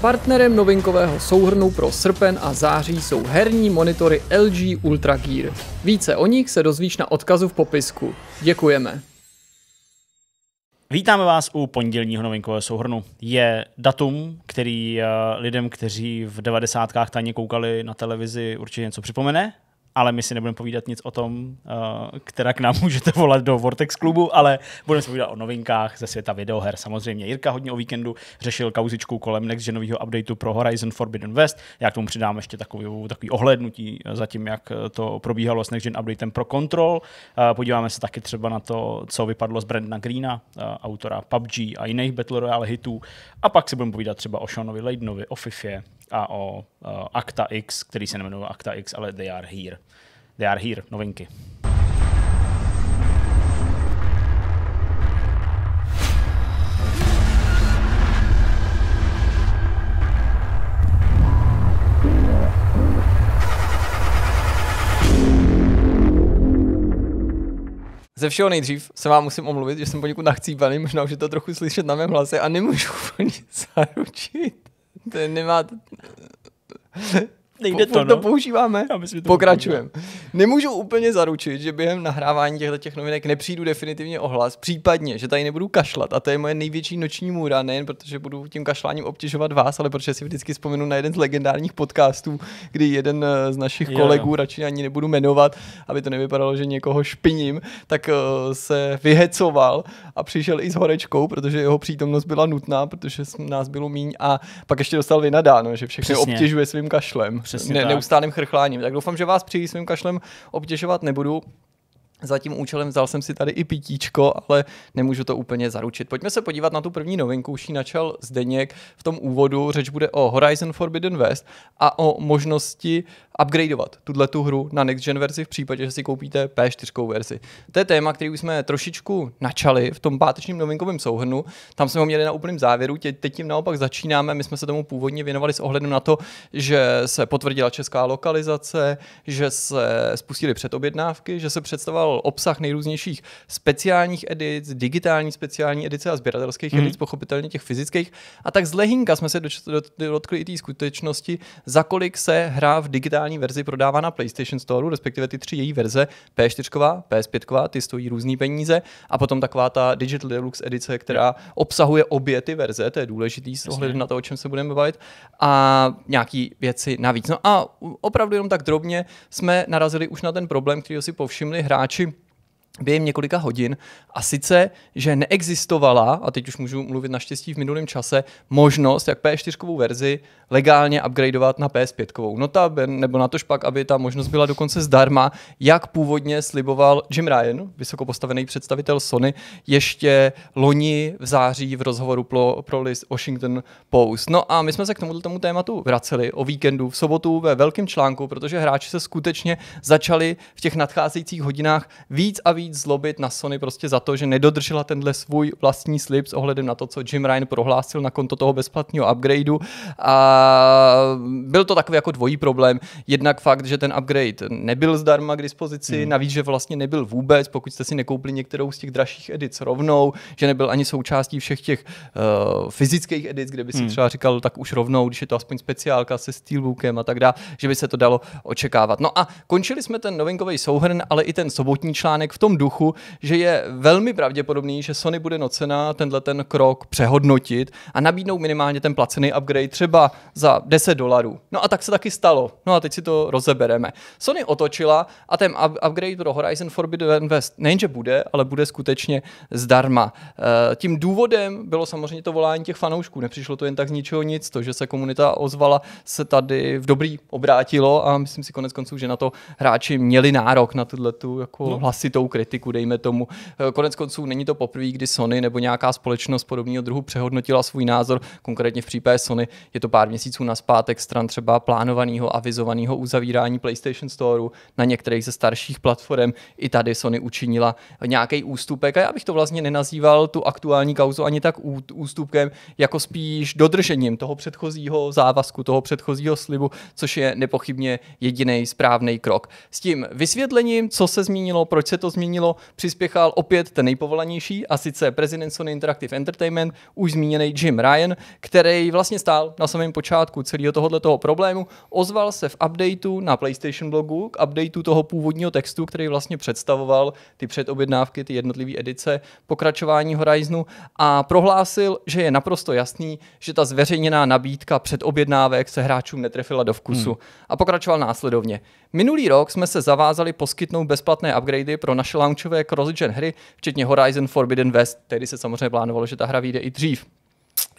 Partnerem novinkového souhrnu pro srpen a září jsou herní monitory LG Ultra Gear. Více o nich se dozvíš na odkazu v popisku. Děkujeme. Vítáme vás u pondělního novinkového souhrnu. Je datum, který eh, lidem, kteří v devadesátkách tajně koukali na televizi, určitě něco připomene ale my si nebudeme povídat nic o tom, eh, která k nám můžete volat do Vortex klubu, ale budeme si povídat o novinkách ze světa videoher. Samozřejmě Jirka hodně o víkendu řešil kauzičku kolem next genového updateu pro Horizon Forbidden West. Já k tomu přidám ještě takový, takový ohlednutí za tím, jak to probíhalo s next gen updatem pro Control. Eh, podíváme se taky třeba na to, co vypadlo z Brandna Greena, eh, autora PUBG a jiných Battle Royale hitů. A pak si budeme povídat třeba o Seanovi Leidnovi, o Fifě, a o uh, e, Acta X, který se nemenuje Acta X, ale They Are Here. They Are Here, novinky. Ze všeho nejdřív se vám musím omluvit, že jsem poněkud nachcípaný, možná už je to trochu slyšet na mém hlase a nemůžu úplně zaručit, to nemá... Nejde po, to, no. to používáme. Pokračujeme. Nemůžu úplně zaručit, že během nahrávání těchto těch novinek nepřijdu definitivně ohlas, případně, že tady nebudu kašlat. A to je moje největší noční můra, nejen protože budu tím kašláním obtěžovat vás, ale protože si vždycky vzpomenu na jeden z legendárních podcastů, kdy jeden eh, z našich yeah. kolegů, radši ani nebudu jmenovat, aby to nevypadalo, že někoho špiním, tak eh, se vyhecoval a přišel i s horečkou, protože jeho přítomnost byla nutná, protože nás bylo míň a pak ještě dostal vynadáno, že všechny Přesně. obtěžuje svým kašlem. Přesně ne, tak. neustálým chrchláním. Tak doufám, že vás při svým kašlem obtěžovat nebudu za tím účelem vzal jsem si tady i pitíčko, ale nemůžu to úplně zaručit. Pojďme se podívat na tu první novinku, už ji načal Zdeněk. V tom úvodu řeč bude o Horizon Forbidden West a o možnosti upgradeovat tuhle tu hru na next gen verzi v případě, že si koupíte P4 verzi. To je téma, který už jsme trošičku načali v tom pátečním novinkovém souhrnu. Tam jsme ho měli na úplném závěru, teď, teď tím naopak začínáme. My jsme se tomu původně věnovali s ohledem na to, že se potvrdila česká lokalizace, že se spustily předobjednávky, že se představoval dostal obsah nejrůznějších speciálních edic, digitální speciální edice a sběratelských mm. edic, pochopitelně těch fyzických. A tak z lehinka jsme se dotkli i té skutečnosti, za kolik se hra v digitální verzi prodává na PlayStation Store, respektive ty tři její verze, P4, PS5, ty stojí různé peníze a potom taková ta Digital Deluxe edice, která obsahuje obě ty verze, to je důležitý s ohledem na to, o čem se budeme bavit, a nějaký věci navíc. No a opravdu jenom tak drobně jsme narazili už na ten problém, který si povšimli hráči, YouTube. během několika hodin. A sice, že neexistovala, a teď už můžu mluvit naštěstí v minulém čase, možnost, jak PS 4 verzi legálně upgradeovat na PS5. Nota, nebo na to špak, aby ta možnost byla dokonce zdarma, jak původně sliboval Jim Ryan, vysokopostavený představitel Sony, ještě loni v září v rozhovoru pro, pro list Washington Post. No a my jsme se k tomuto tomu tématu vraceli o víkendu, v sobotu ve velkém článku, protože hráči se skutečně začali v těch nadcházejících hodinách víc a víc víc zlobit na Sony prostě za to, že nedodržela tenhle svůj vlastní slib s ohledem na to, co Jim Ryan prohlásil na konto toho bezplatného upgradeu. A byl to takový jako dvojí problém. Jednak fakt, že ten upgrade nebyl zdarma k dispozici, mm. navíc, že vlastně nebyl vůbec, pokud jste si nekoupili některou z těch dražších edic rovnou, že nebyl ani součástí všech těch uh, fyzických edic, kde by si mm. třeba říkal, tak už rovnou, když je to aspoň speciálka se Steelbookem a tak dále, že by se to dalo očekávat. No a končili jsme ten novinkový souhrn, ale i ten sobotní článek v tom duchu, že je velmi pravděpodobný, že Sony bude nocena tenhle ten krok přehodnotit a nabídnou minimálně ten placený upgrade třeba za 10 dolarů. No a tak se taky stalo. No a teď si to rozebereme. Sony otočila a ten upgrade pro Horizon Forbidden West nejenže bude, ale bude skutečně zdarma. Eh, tím důvodem bylo samozřejmě to volání těch fanoušků. Nepřišlo to jen tak z ničeho nic. To, že se komunita ozvala, se tady v dobrý obrátilo a myslím si konec konců, že na to hráči měli nárok na tuhle tu jako no. hlasitou kritiku, dejme tomu. Eh, konec konců není to poprvé, kdy Sony nebo nějaká společnost podobného druhu přehodnotila svůj názor. Konkrétně v případě Sony je to pár měsíců na zpátek stran třeba plánovaného a vizovaného uzavírání PlayStation Store na některých ze starších platform. I tady Sony učinila nějaký ústupek. A já bych to vlastně nenazýval tu aktuální kauzu ani tak ústupkem, jako spíš dodržením toho předchozího závazku, toho předchozího slibu, což je nepochybně jediný správný krok. S tím vysvětlením, co se změnilo, proč se to změnilo, změnilo, přispěchal opět ten nejpovolanější, a sice prezident Sony Interactive Entertainment, už zmíněný Jim Ryan, který vlastně stál na samém počátku celého tohoto problému, ozval se v updateu na PlayStation blogu k updateu toho původního textu, který vlastně představoval ty předobjednávky, ty jednotlivé edice pokračování Horizonu a prohlásil, že je naprosto jasný, že ta zveřejněná nabídka předobjednávek se hráčům netrefila do vkusu. Hmm. A pokračoval následovně. Minulý rok jsme se zavázali poskytnout bezplatné upgradey pro naše launchové cross-gen hry, včetně Horizon Forbidden West, tedy se samozřejmě plánovalo, že ta hra vyjde i dřív.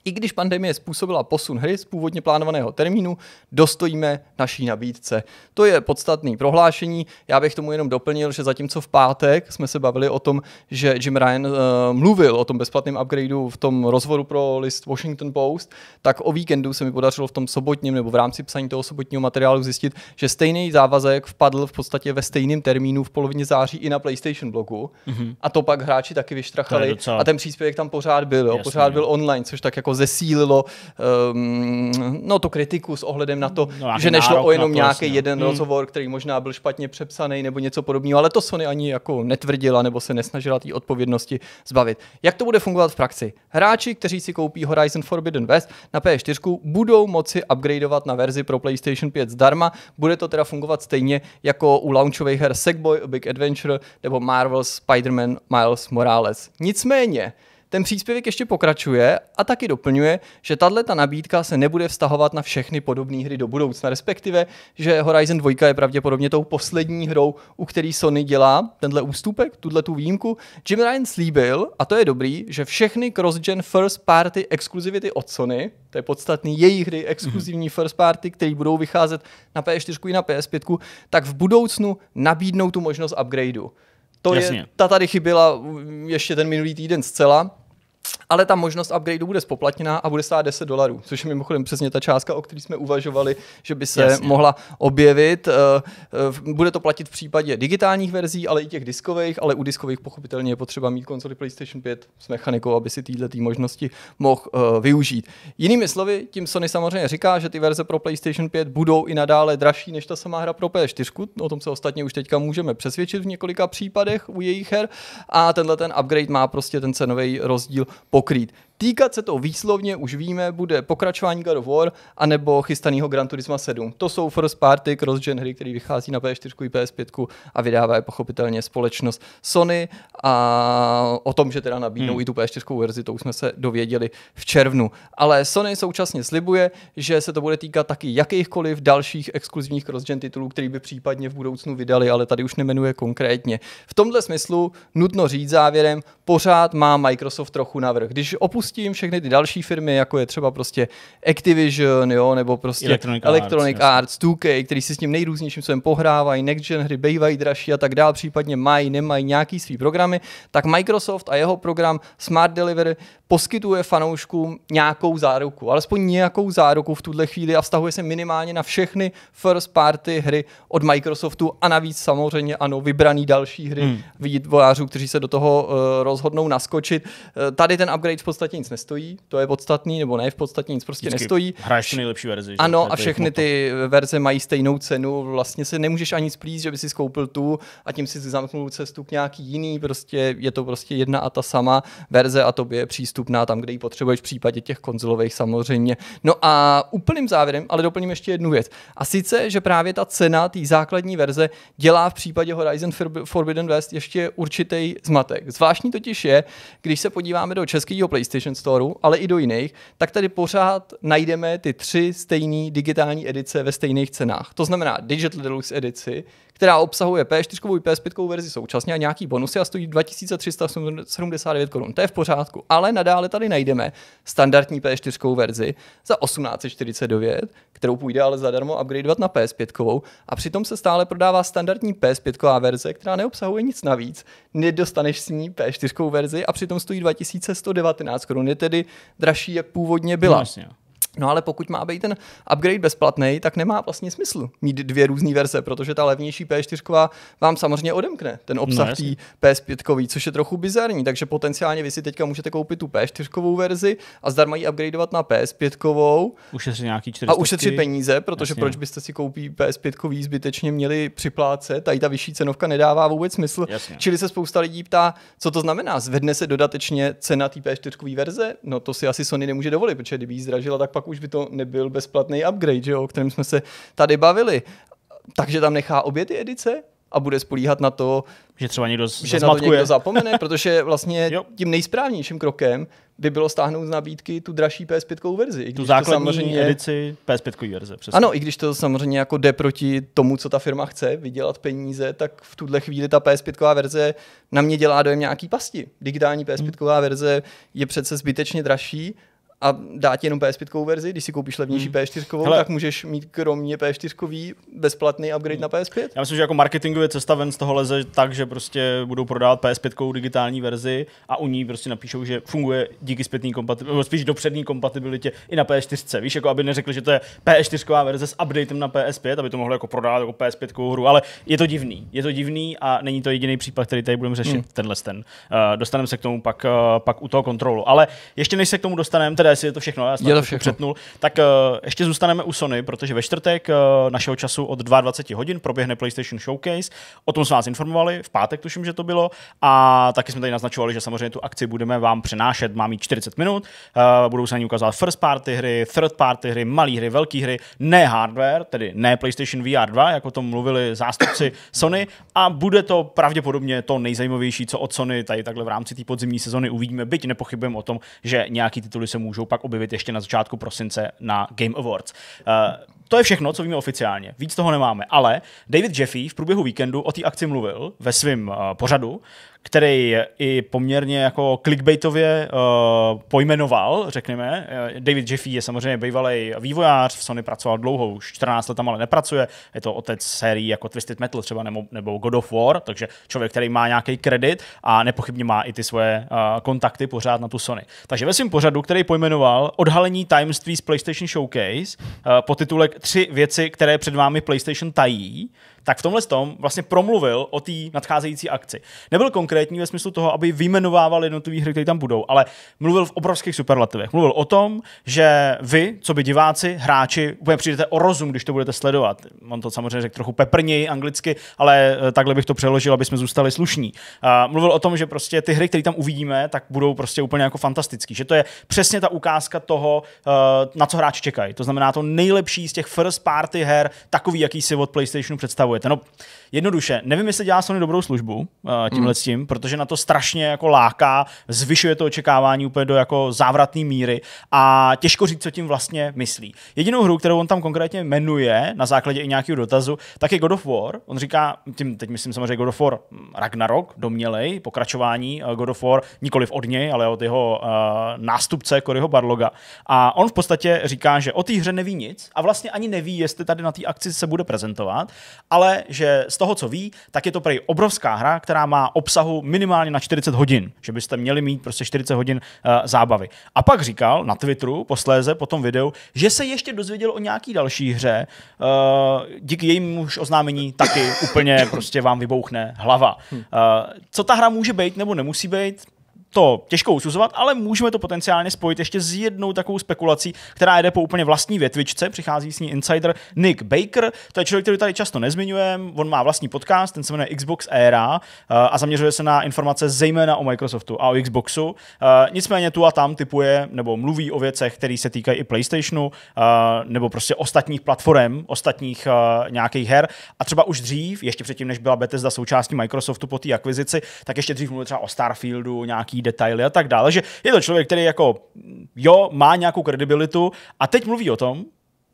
I když pandemie způsobila posun hry z původně plánovaného termínu, dostojíme naší nabídce. To je podstatné. prohlášení. Já bych tomu jenom doplnil, že zatímco v pátek jsme se bavili o tom, že Jim Ryan uh, mluvil o tom bezplatném upgradeu v tom rozvoru pro list Washington Post, tak o víkendu se mi podařilo v tom sobotním nebo v rámci psaní toho sobotního materiálu zjistit, že stejný závazek vpadl v podstatě ve stejném termínu v polovině září i na PlayStation blogu. Mm-hmm. A to pak hráči taky vyštrachali. Docela... A ten příspěvek tam pořád byl, jo? Jasně, pořád no. byl online, což tak jako jako zesílilo um, no, tu kritiku s ohledem na to, no, že nešlo o jenom nějaký vlastně. jeden hmm. rozhovor, který možná byl špatně přepsaný nebo něco podobného, ale to Sony ani jako netvrdila nebo se nesnažila té odpovědnosti zbavit. Jak to bude fungovat v praxi? Hráči, kteří si koupí Horizon Forbidden West na PS4, budou moci upgradeovat na verzi pro PlayStation 5 zdarma. Bude to teda fungovat stejně jako u launchových her Sackboy, Big Adventure nebo Marvel's Spider-Man Miles Morales. Nicméně, ten příspěvek ještě pokračuje a taky doplňuje, že tahle ta nabídka se nebude vztahovat na všechny podobné hry do budoucna, respektive, že Horizon 2 je pravděpodobně tou poslední hrou, u který Sony dělá tenhle ústupek, tuhle tu výjimku. Jim Ryan slíbil, a to je dobrý, že všechny cross-gen first party exkluzivity od Sony, to je podstatný, její hry exkluzivní mhm. first party, které budou vycházet na PS4 i na PS5, tak v budoucnu nabídnou tu možnost upgradeu. To Jasně. je, ta tady chyběla mm, ještě ten minulý týden zcela ale ta možnost upgradeu bude spoplatněná a bude stát 10 dolarů, což je mimochodem přesně ta částka, o které jsme uvažovali, že by se Jasně. mohla objevit. Eh, eh, bude to platit v případě digitálních verzí, ale i těch diskových, ale u diskových pochopitelně je potřeba mít konzoli PlayStation 5 s mechanikou, aby si tyhle tý možnosti mohl eh, využít. Jinými slovy, tím Sony samozřejmě říká, že ty verze pro PlayStation 5 budou i nadále dražší než ta samá hra pro PS4, o tom se ostatně už teďka můžeme přesvědčit v několika případech u jejich her a tenhle ten upgrade má prostě ten cenový rozdíl pokrýt. Týkat se to výslovně, už víme, bude pokračování God of War anebo chystaného Gran Turismo 7. To jsou first party cross-gen hry, který vychází na PS4 i PS5 a vydává je pochopitelně společnost Sony a o tom, že teda nabídnou hmm. i tu PS4 verzi, to už jsme se dověděli v červnu. Ale Sony současně slibuje, že se to bude týkat taky jakýchkoliv dalších exkluzivních cross-gen titulů, který by případně v budoucnu vydali, ale tady už nemenuje konkrétně. V tomhle smyslu nutno říct závěrem, pořád má Microsoft trochu navrh. Když opustí s tím všechny ty další firmy, jako je třeba prostě Activision, jo, nebo prostě Electronic, Electronic Arts, Arts, 2K, který si s tím nejrůznějším svým pohrávají, next gen hry bývají dražší a tak dále, případně mají, nemají nějaký svý programy, tak Microsoft a jeho program Smart Delivery poskytuje fanouškům nějakou záruku, alespoň nějakou záruku v tuhle chvíli a vztahuje se minimálně na všechny first party hry od Microsoftu a navíc samozřejmě ano, vybraný další hry hmm. vývojářů, kteří se do toho uh, rozhodnou naskočit. Uh, tady ten upgrade v podstatě nic nestojí, to je podstatný, nebo ne, v podstatě nic prostě Vždycky nestojí. Hraješ tu nejlepší verzi. Že? Ano, a všechny ty verze mají stejnou cenu, vlastně se nemůžeš ani splíst, že by si koupil tu a tím si zamknul cestu k nějaký jiný, prostě je to prostě jedna a ta sama verze a tobě je přístup přístupná tam, kde ji potřebuješ v případě těch konzolových samozřejmě. No a úplným závěrem, ale doplním ještě jednu věc. A sice, že právě ta cena té základní verze dělá v případě Horizon Forbidden West ještě určitý zmatek. Zvláštní totiž je, když se podíváme do českého PlayStation Storeu, ale i do jiných, tak tady pořád najdeme ty tři stejné digitální edice ve stejných cenách. To znamená Digital Deluxe edici, která obsahuje P4 i ps 5 verzi současně a nějaký bonusy a stojí 2379 korun. To je v pořádku, ale nadále tady najdeme standardní P4 verzi za 1849, kterou půjde ale zadarmo upgradeovat na PS5 a přitom se stále prodává standardní PS5 verze, která neobsahuje nic navíc. Nedostaneš s ní P4 verzi a přitom stojí 2119 korun, je tedy dražší, jak původně byla. No, No ale pokud má být ten upgrade bezplatný, tak nemá vlastně smysl mít dvě různé verze, protože ta levnější P4 vám samozřejmě odemkne ten obsah no, PS5, což je trochu bizarní. Takže potenciálně vy si teďka můžete koupit tu P4 verzi a zdarma ji upgradeovat na PS5. Ušetřit nějaký 400 A ušetřit peníze, protože jasně. proč byste si koupí PS5 zbytečně měli připlácet? Tady ta vyšší cenovka nedává vůbec smysl. Jasně. Čili se spousta lidí ptá, co to znamená? Zvedne se dodatečně cena té P4 verze? No to si asi Sony nemůže dovolit, protože kdyby ji zdražila, tak pak už by to nebyl bezplatný upgrade, že jo, o kterém jsme se tady bavili. Takže tam nechá obě ty edice a bude spolíhat na to, že třeba někdo že na to někdo zapomene, protože vlastně tím nejsprávnějším krokem by bylo stáhnout z nabídky tu dražší PS5 verzi. tu základní to samozřejmě... edici PS5 verze, přesně. Ano, i když to samozřejmě jako jde proti tomu, co ta firma chce, vydělat peníze, tak v tuhle chvíli ta PS5 verze na mě dělá dojem nějaký pasti. Digitální PS5 hmm. verze je přece zbytečně dražší a dá ti jenom PS5 verzi, když si koupíš levnější hmm. PS4, Hele. tak můžeš mít kromě PS4 bezplatný upgrade hmm. na PS5. Já myslím, že jako marketingově cesta ven z toho leze tak, že prostě budou prodávat PS5 digitální verzi a u ní prostě napíšou, že funguje díky zpětný kompatibilitě, spíš dopřední kompatibilitě i na PS4. Víš, jako aby neřekli, že to je PS4 verze s updatem na PS5, aby to mohlo jako prodávat jako PS5 hru, ale je to divný. Je to divný a není to jediný případ, který tady budeme řešit, hmm. tenhle ten. Uh, dostaneme se k tomu pak, uh, pak u toho kontrolu. Ale ještě než se k tomu dostaneme, teda teda jestli je to všechno, já jsem to všechno. přetnul. Tak uh, ještě zůstaneme u Sony, protože ve čtvrtek uh, našeho času od 22 hodin proběhne PlayStation Showcase. O tom jsme vás informovali, v pátek tuším, že to bylo. A taky jsme tady naznačovali, že samozřejmě tu akci budeme vám přenášet, má mít 40 minut. Uh, budou se na ní ukazovat first party hry, third party hry, malé hry, velké hry, ne hardware, tedy ne PlayStation VR 2, jako tom mluvili zástupci Sony. A bude to pravděpodobně to nejzajímavější, co od Sony tady takhle v rámci té podzimní sezony uvidíme, byť nepochybujeme o tom, že nějaký tituly se můžou můžou pak objevit ještě na začátku prosince na Game Awards. Uh, to je všechno, co víme oficiálně. Víc toho nemáme. Ale David Jeffy v průběhu víkendu o té akci mluvil ve svém uh, pořadu, který i poměrně jako clickbaitově uh, pojmenoval, řekněme. Eh, David Jeffy je samozřejmě bývalý vývojář, v Sony pracoval dlouho, už 14 let tam ale nepracuje. Je to otec sérií jako Twisted Metal třeba nebo, nebo God of War, takže člověk, který má nějaký kredit a nepochybně má i ty svoje uh, kontakty pořád na tu Sony. Takže ve svém pořadu, který pojmenoval Odhalení tajemství z PlayStation Showcase, uh, titulek Tři věci, které před vámi PlayStation tají, tak v tomhle tom vlastně promluvil o té nadcházející akci. Nebyl konkrétní ve smyslu toho, aby vyjmenovával jednotlivé hry, které tam budou, ale mluvil v obrovských superlativech. Mluvil o tom, že vy, co by diváci, hráči, úplně přijdete o rozum, když to budete sledovat. On to samozřejmě řekl trochu peprněji anglicky, ale eh, takhle bych to přeložil, aby jsme zůstali slušní. Mluvil o tom, že prostě ty hry, které tam uvidíme, tak budou prostě úplně jako fantastický. Že to je přesně ta ukázka toho, eh, na co hráči čekají. To znamená to nejlepší z těch first party her, takový, jaký si od PlayStationu představuje představujete? No, jednoduše, nevím, jestli dělá Sony dobrou službu eh, tímhle s tím, protože na to strašně jako láká, zvyšuje to očekávání úplně do jako závratné míry a těžko říct, co tím vlastně myslí. Jedinou hru, kterou on tam konkrétně jmenuje na základě i nějakého dotazu, tak je God of War. On říká, tím teď myslím samozřejmě God of War hm, Ragnarok, domělej, pokračování eh, God of War, nikoli od něj, ale od jeho uh, nástupce Koryho Barloga. A on v podstatě říká, že o té hře neví nic a vlastně ani neví, jestli tady na té akci se bude prezentovat, ale ale že z toho, co ví, tak je to prej obrovská hra, která má obsahu minimálně na 40 hodin, že byste měli mít prostě 40 hodin uh, zábavy. A pak říkal na Twitteru posléze po tom videu, že se ještě dozvěděl o nějaký další hře, uh, díky jejímu už oznámení taky úplně prostě vám vybouchne hlava. Uh, co ta hra může být nebo nemusí být, to těžko usuzovat, ale můžeme to potenciálně spojit ještě s jednou takovou spekulací, která jede po úplně vlastní větvičce. Přichází s ní insider Nick Baker, to je člověk, který tady často nezmiňujeme. On má vlastní podcast, ten se jmenuje Xbox Era eh, a zaměřuje se na informace zejména o Microsoftu a o Xboxu. Eh, nicméně tu a tam typuje nebo mluví o věcech, které se týkají i PlayStationu eh, nebo prostě ostatních platform, ostatních nějakých her. A třeba už dřív, ještě předtím, než byla Bethesda součástí Microsoftu po té akvizici, tak ještě dřív mluvil třeba o Starfieldu, nějaký detaily a tak dále, že je to člověk, který jako, jo, má nějakou kredibilitu a teď mluví o tom,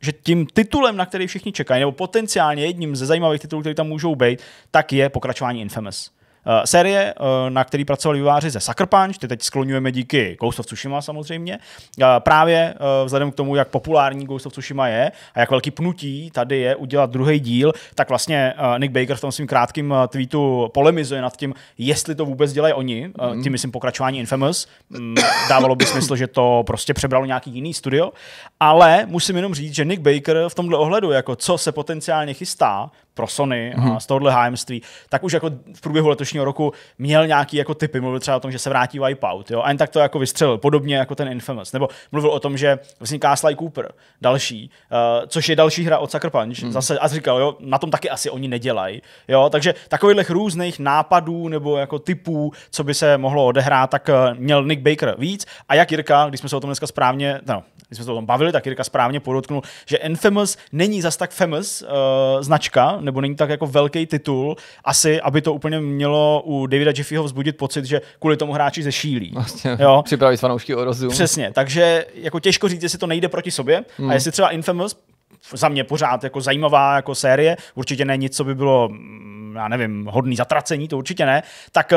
že tím titulem, na který všichni čekají, nebo potenciálně jedním ze zajímavých titulů, který tam můžou být, tak je pokračování Infamous. Eh, série, eh, na který pracovali výváři ze Sucker Punch, ty teď skloňujeme díky Ghost of Tsushima samozřejmě, eh, právě vzhledem k tomu, jak populární Ghost of Tsushima je a jak velký pnutí tady je udělat druhý díl, tak vlastně Nick Baker v tom svým krátkém tweetu polemizuje nad tím, jestli to vůbec dělají oni, mm. tím myslím pokračování Infamous, mm, dávalo by smysl, že to prostě přebralo nějaký jiný studio, ale musím jenom říct, že Nick Baker v tomhle ohledu, jako co se potenciálně chystá, pro Sony mm-hmm. a mhm. z tohohle hájemství, tak už jako v průběhu letošního roku měl nějaký jako typy, mluvil třeba o tom, že se vrátí Wipeout, jo, a jen tak to jako vystřelil, podobně jako ten Infamous, nebo mluvil o tom, že vzniká Sly Cooper, další, uh, což je další hra od Sucker Punch, mm-hmm. zase, a říkal, jo, na tom taky asi oni nedělají, jo, takže takových různých nápadů nebo jako typů, co by se mohlo odehrát, tak eh, měl Nick Baker víc a jak Jirka, když jsme se o tom dneska správně, no, když jsme se o tom bavili, tak Jirka správně podotknul, že Infamous není zas tak famous uh, značka, nebo není tak jako velký titul, asi, aby to úplně mělo u Davida Jeffyho vzbudit pocit, že kvůli tomu hráči zešílí. Vlastně, jo? Připravit fanoušky o rozum. Přesně, takže jako těžko říct, jestli to nejde proti sobě. Hmm. A jestli třeba Infamous za mě pořád jako zajímavá jako série, určitě není nic, co by bylo já nevím, hodný zatracení, to určitě ne, tak eh,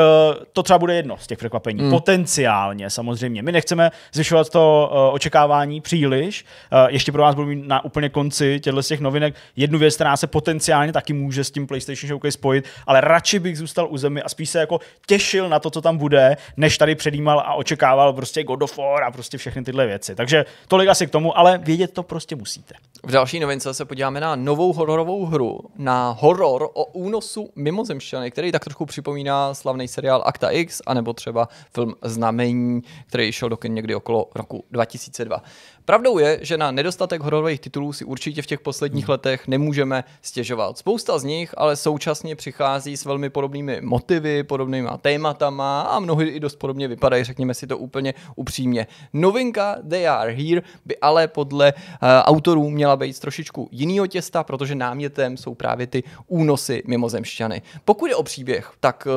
to třeba bude jedno z těch překvapení. Hmm. Potenciálně, samozřejmě. My nechceme zvyšovat to eh, očekávání příliš. Eh, ještě pro vás budu mít na úplně konci těchto z těch novinek jednu věc, která se potenciálně taky může s tím PlayStation Showcase spojit, ale radši bych zůstal u zemi a spíš se jako těšil na to, co tam bude, než tady předjímal a očekával prostě God of War a prostě všechny tyhle věci. Takže tolik asi k tomu, ale vědět to prostě musíte. V další novince se podíváme na novou hororovou hru, na horor o únosu mimozemšťany, který tak trochu připomíná slavný seriál Akta X, anebo třeba film Znamení, který šel do kin někdy okolo roku 2002. Pravdou je, že na nedostatek hororových titulů si určitě v těch posledních hmm. letech nemůžeme stěžovat. Spousta z nich ale současně přichází s velmi podobnými motivy, podobnýma tématama a mnohdy i dost podobně vypadají, řekněme si to úplně upřímně. Novinka They Are Here by ale podle uh, autorů měla být trošičku jinýho těsta, protože námětem jsou právě ty únosy mimozemšťany. Pokud je o příběh, tak uh,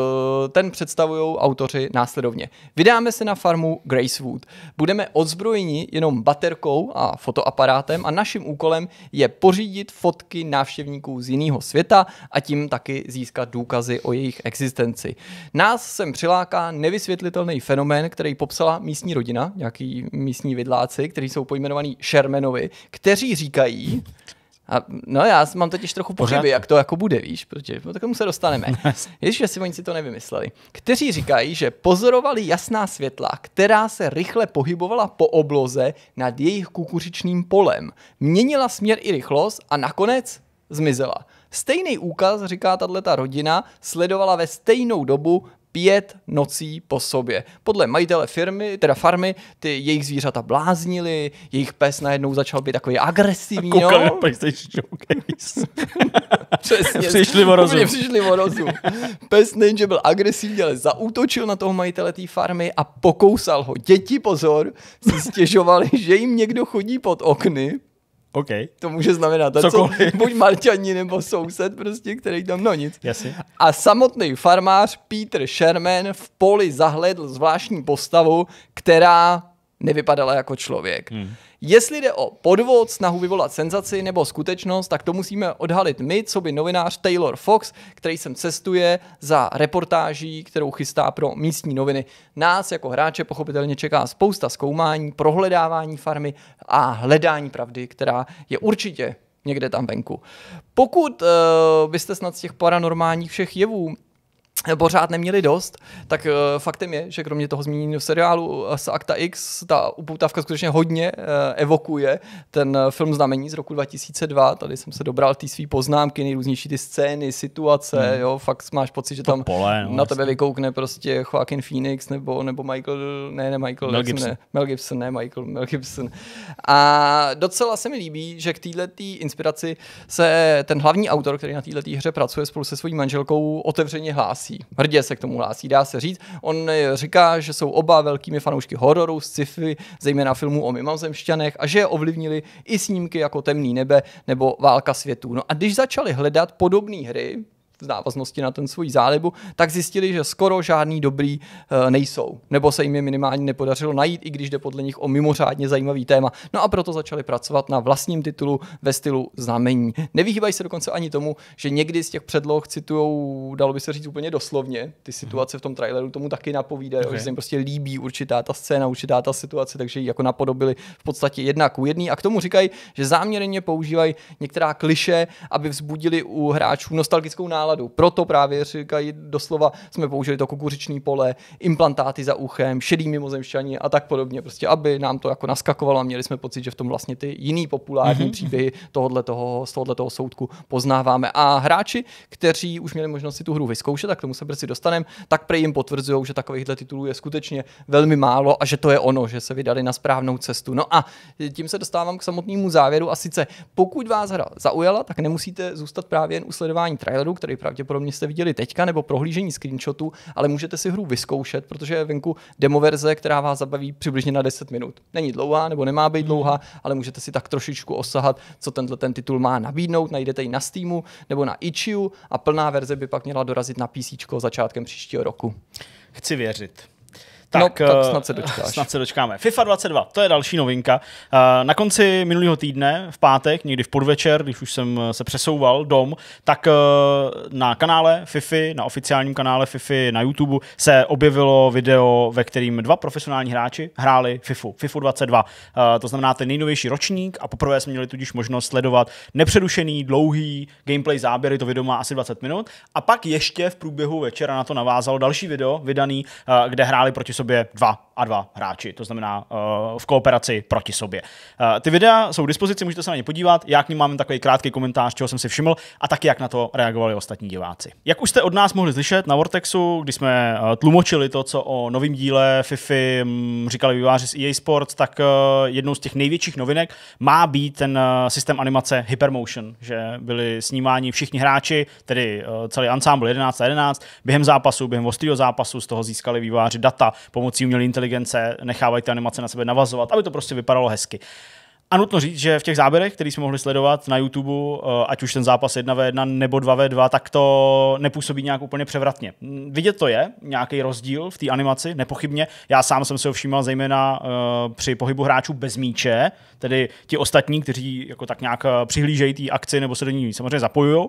ten představují autoři následovně. Vydáme se na farmu Gracewood. Budeme odzbrojeni jenom baterkou kamerkou a fotoaparátem a naším úkolem je pořídit fotky návštěvníků z jiného světa a tím taky získat důkazy o jejich existenci. Nás sem přiláká nevysvětlitelný fenomén, který popsala místní rodina, nějaký místní vidláci, kteří jsou pojmenovaní Shermanovi, kteří říkají, a no já mám totiž trochu pochyby, jak to jako bude, víš, protože no, tak tomu se dostaneme. Ježíš, jestli oni si to nevymysleli. Kteří říkají, že pozorovali jasná světla, která se rychle pohybovala po obloze nad jejich kukuřičným polem. Měnila směr i rychlost a nakonec zmizela. Stejný úkaz, říká tato rodina, sledovala ve stejnou dobu pět nocí po sobě. Podle majitele firmy, teda farmy, ty jejich zvířata bláznili, jejich pes najednou začal být takový agresivní. A koukali no? na PlayStation Showcase. Přesně. Přišli o rozum. Přišli o rozum. Pes nejenže byl agresivní, ale zaútočil na toho majitele té farmy a pokousal ho. Děti, pozor, si stěžovali, že jim někdo chodí pod okny, OK. To může znamenat co, buď Marťani nebo soused prostě, který tam, no nic. Jasně. A samotný farmář Peter Sherman v poli zahledl zvláštní postavu, která nevypadala jako člověk. Hmm. Jestli jde o podvod, snahu vyvolat senzaci nebo skutečnost, tak to musíme odhalit my, co by novinář Taylor Fox, který sem cestuje za reportáží, kterou chystá pro místní noviny. Nás jako hráče pochopitelně čeká spousta zkoumání, prohledávání farmy a hledání pravdy, která je určitě někde tam venku. Pokud uh, byste snad z těch paranormálních všech jevů pořád neměli dost, tak uh, faktem je, že kromě toho zmíněného seriálu eh, z Akta X, ta upoutávka skutečně hodně uh, evokuje ten film Znamení z roku 2002. Tady jsem se dobral ty svý poznámky, nejrůznější ty scény, situace, hmm. jo, fakt máš pocit, že to tam pole, no, na tebe vykoukne prostě Joaquin Phoenix nebo, nebo Michael, ne, ne Michael, Mel Gibson. Ne, Mel Gibson, ne Michael, Mel Gibson. A docela se mi líbí, že k této inspiraci se ten hlavní autor, který na této hře pracuje spolu se svojí manželkou, otevřeně hlásí hlásí, hrdě se k tomu hlásí, dá se říct. On eh, říká, že jsou oba velkými fanoušky hororu, sci-fi, zejména filmů o mimozemšťanech a že je ovlivnili i snímky jako Temný nebe nebo Válka světů. No a když začali hledat podobné hry, v návaznosti na ten svůj zálibu, tak zjistili, že skoro žádný dobrý e, nejsou, nebo se jim je minimálně nepodařilo najít, i když jde podle nich o mimořádně zajímavý téma. No a proto začali pracovat na vlastním titulu ve stylu znamení. Nevyhýbají se dokonce ani tomu, že někdy z těch předloh citují, dalo by se říct úplně doslovně, ty mhm. situace v tom traileru tomu taky napovídají, okay. že se jim prostě líbí určitá ta scéna, určitá ta situace, takže ji jako napodobili v podstatě jedna ku jedný a k tomu říkají, že záměrně používají některá kliše, aby vzbudili u hráčů nostalgickou náladu souladu. Proto právě říkají doslova, jsme použili to kukuřičný pole, implantáty za uchem, šedý mimozemšťani a tak podobně, prostě aby nám to jako naskakovalo a měli jsme pocit, že v tom vlastně ty jiný populární mm-hmm. příběhy tohohle toho, z tohohle toho soudku poznáváme. A hráči, kteří už měli možnost si tu hru vyzkoušet, tak tomu se brzy dostaneme, tak prej jim potvrzují, že takovýchhle titulů je skutečně velmi málo a že to je ono, že se vydali na správnou cestu. No a tím se dostávám k samotnému závěru a sice pokud vás hra zaujala, tak nemusíte zůstat právě jen u sledování traileru, který který pravděpodobně jste viděli teďka, nebo prohlížení screenshotů, ale můžete si hru vyzkoušet, protože je venku demo verze, která vás zabaví přibližně na 10 minut. Není dlouhá nebo nemá být hmm. dlouhá, ale můžete si tak trošičku osahat, co tenhle ten titul má nabídnout. Najdete ji na Steamu nebo na Itchiu a plná verze by pak měla dorazit na PC začátkem příštího roku. Chci věřit. Tak, no, tak eh, snad se dočkáš. Snad se dočkáme. FIFA 22, to je další novinka. Eh, na konci minulého týdne, v pátek, někdy v podvečer, když už jsem eh, se přesouval dom, tak na kanále FIFA, na oficiálním kanále FIFA na YouTube se objevilo video, ve kterým dva profesionální hráči hráli FIFA, FIFA 22. To znamená ten nejnovější ročník a poprvé jsme měli tudíž možnost sledovat nepředušený dlouhý gameplay záběry, to video má asi 20 minut. A pak ještě v průběhu večera na to navázalo další video vydaný, kde hráli proti sobě sobě dva a dva hráči, to znamená uh, v kooperaci proti sobě. Uh, ty videa jsou k dispozici, můžete se na ně podívat, já k ním mám takový krátký komentář, čeho jsem si všiml a taky jak na to reagovali ostatní diváci. Jak už jste od nás mohli slyšet na Vortexu, když jsme uh, tlumočili to, co o novém díle FIFA mm, říkali výváři z EA Sports, tak uh, jednou z těch největších novinek má být ten uh, systém animace Hypermotion, že byli snímáni všichni hráči, tedy uh, celý ansámbl 11 a 11, během zápasu, během ostrého zápasu z toho získali výváři data, pomocí umělé inteligence nechávají ty animace na sebe navazovat, aby to prostě vypadalo hezky. A nutno říct, že v těch záběrech, které jsme mohli sledovat na YouTube, eh, ať už ten zápas 1v1 nebo 2v2, tak to nepůsobí nějak úplně převratně. Mm, vidět to je, nějaký rozdíl v té animaci, nepochybně. Já sám jsem se ho všímal zejména eh, při pohybu hráčů bez míče, tedy ti ostatní, kteří jako tak nějak eh, přihlížejí té akci nebo se do ní samozřejmě zapojují,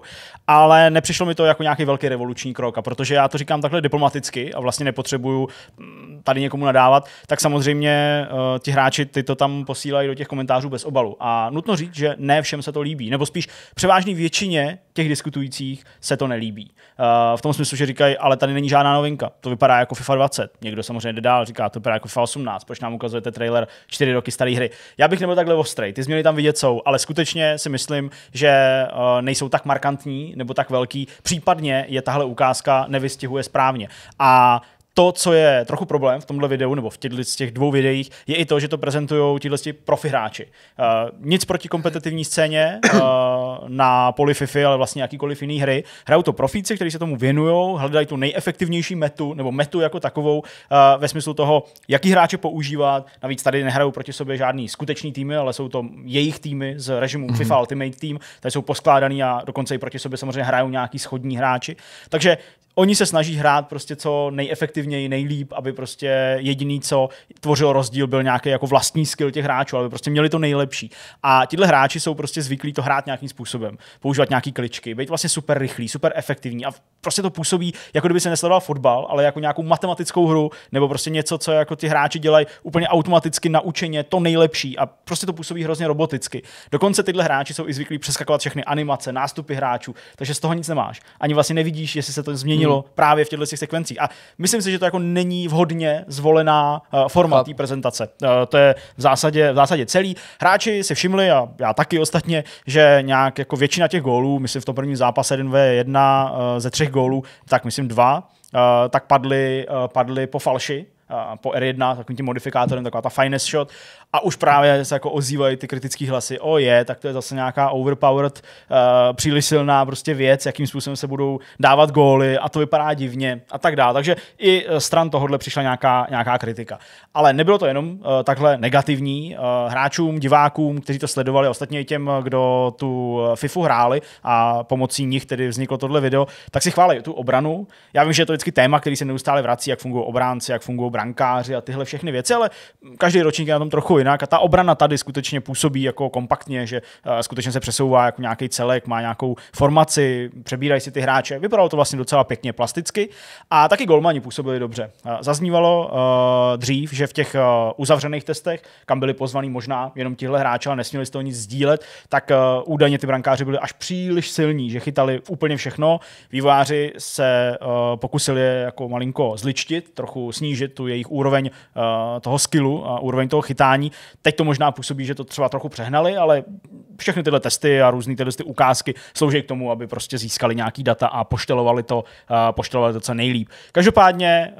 ale nepřišlo mi to jako nějaký velký revoluční krok, a protože já to říkám takhle diplomaticky a vlastně nepotřebuju mm, tady někomu nadávat, tak samozřejmě uh, ti hráči ty to tam posílají do těch komentářů bez obalu. A nutno říct, že ne všem se to líbí, nebo spíš převážně většině těch diskutujících se to nelíbí. Uh, v tom smyslu, že říkají, ale tady není žádná novinka, to vypadá jako FIFA 20. Někdo samozřejmě jde dál, říká, to vypadá jako FIFA 18, proč nám ukazujete trailer 4 roky staré hry. Já bych nebyl takhle ostrý, ty změny tam vidět jsou, ale skutečně si myslím, že uh, nejsou tak markantní nebo tak velký, případně je tahle ukázka nevystihuje správně. A to, co je trochu problém v tomhle videu, nebo v těchto, těch dvou videích, je i to, že to prezentují tihle profi hráči. Uh, nic proti kompetitivní scéně uh, na poli FIFA, ale vlastně jakýkoliv jiný hry. Hrajou to profíci, kteří se tomu věnují, hledají tu nejefektivnější metu, nebo metu jako takovou, uh, ve smyslu toho, jaký hráče používat. Navíc tady nehrajou proti sobě žádný skutečný týmy, ale jsou to jejich týmy z režimu mm-hmm. FIFA Ultimate Team, tady jsou poskládaný a dokonce i proti sobě samozřejmě hrajou nějaký schodní hráči. Takže oni se snaží hrát prostě co nejefektivnější nejefektivněji, nejlíp, aby prostě jediný, co tvořil rozdíl, byl nějaký jako vlastní skill těch hráčů, aby prostě měli to nejlepší. A tihle hráči jsou prostě zvyklí to hrát nějakým způsobem, používat nějaký kličky, být vlastně super rychlý, super efektivní a prostě to působí, jako kdyby se nesledoval fotbal, ale jako nějakou matematickou hru nebo prostě něco, co jako ty hráči dělají úplně automaticky naučeně to nejlepší a prostě to působí hrozně roboticky. Dokonce tyhle hráči jsou i zvyklí přeskakovat všechny animace, nástupy hráčů, takže z toho nic nemáš. Ani vlastně nevidíš, jestli se to změnilo hmm. právě v těchto sekvencích. A myslím si, že to jako není vhodně zvolená eh, forma té prezentace. Eh, to je v zásadě, v zásadě celý. Hráči si všimli, a já taky ostatně, že nějak jako většina těch gólů, myslím v tom prvním zápase 1v1 eh, ze třech gólů, tak myslím dva, tak padly, padly po falši, po R1, takovým tím modifikátorem, taková ta finest shot a už právě se jako ozývají ty kritické hlasy, o je, tak to je zase nějaká overpowered, uh, příliš silná prostě věc, jakým způsobem se budou dávat góly a to vypadá divně a tak dále. Takže i eh, stran tohohle přišla nějaká, nějaká kritika. Ale nebylo to jenom uh, takhle negativní. Uh, hráčům, divákům, kteří to sledovali, ostatně i těm, kdo tu FIFU hráli a pomocí nich tedy vzniklo tohle video, tak si chválili tu obranu. Já vím, že je to vždycky téma, který se neustále vrací, jak fungují obránci, jak fungují brankáři a tyhle všechny věci, ale každý ročník je na tom trochu jinak. A ta obrana tady skutečně působí jako kompaktně, že eh, skutečně se přesouvá jako nějaký celek, má nějakou formaci, přebírají si ty hráče. Vypadalo to vlastně docela pěkně plasticky a taky golmani působili dobře. Eh, zaznívalo eh, dřív, že v těch uzavřených testech, kam byli pozvaní možná jenom tihle hráči, ale nesměli z toho nic sdílet, tak údajně ty brankáři byli až příliš silní, že chytali úplně všechno. Vývojáři se pokusili jako malinko zličtit, trochu snížit tu jejich úroveň toho skillu a úroveň toho chytání, Teď to možná působí, že to třeba trochu přehnali, ale všechny tyhle testy a různé tyhle ty ukázky slouží k tomu, aby prostě získali nějaký data a poštelovali to, uh, poštelovali to co nejlíp. Každopádně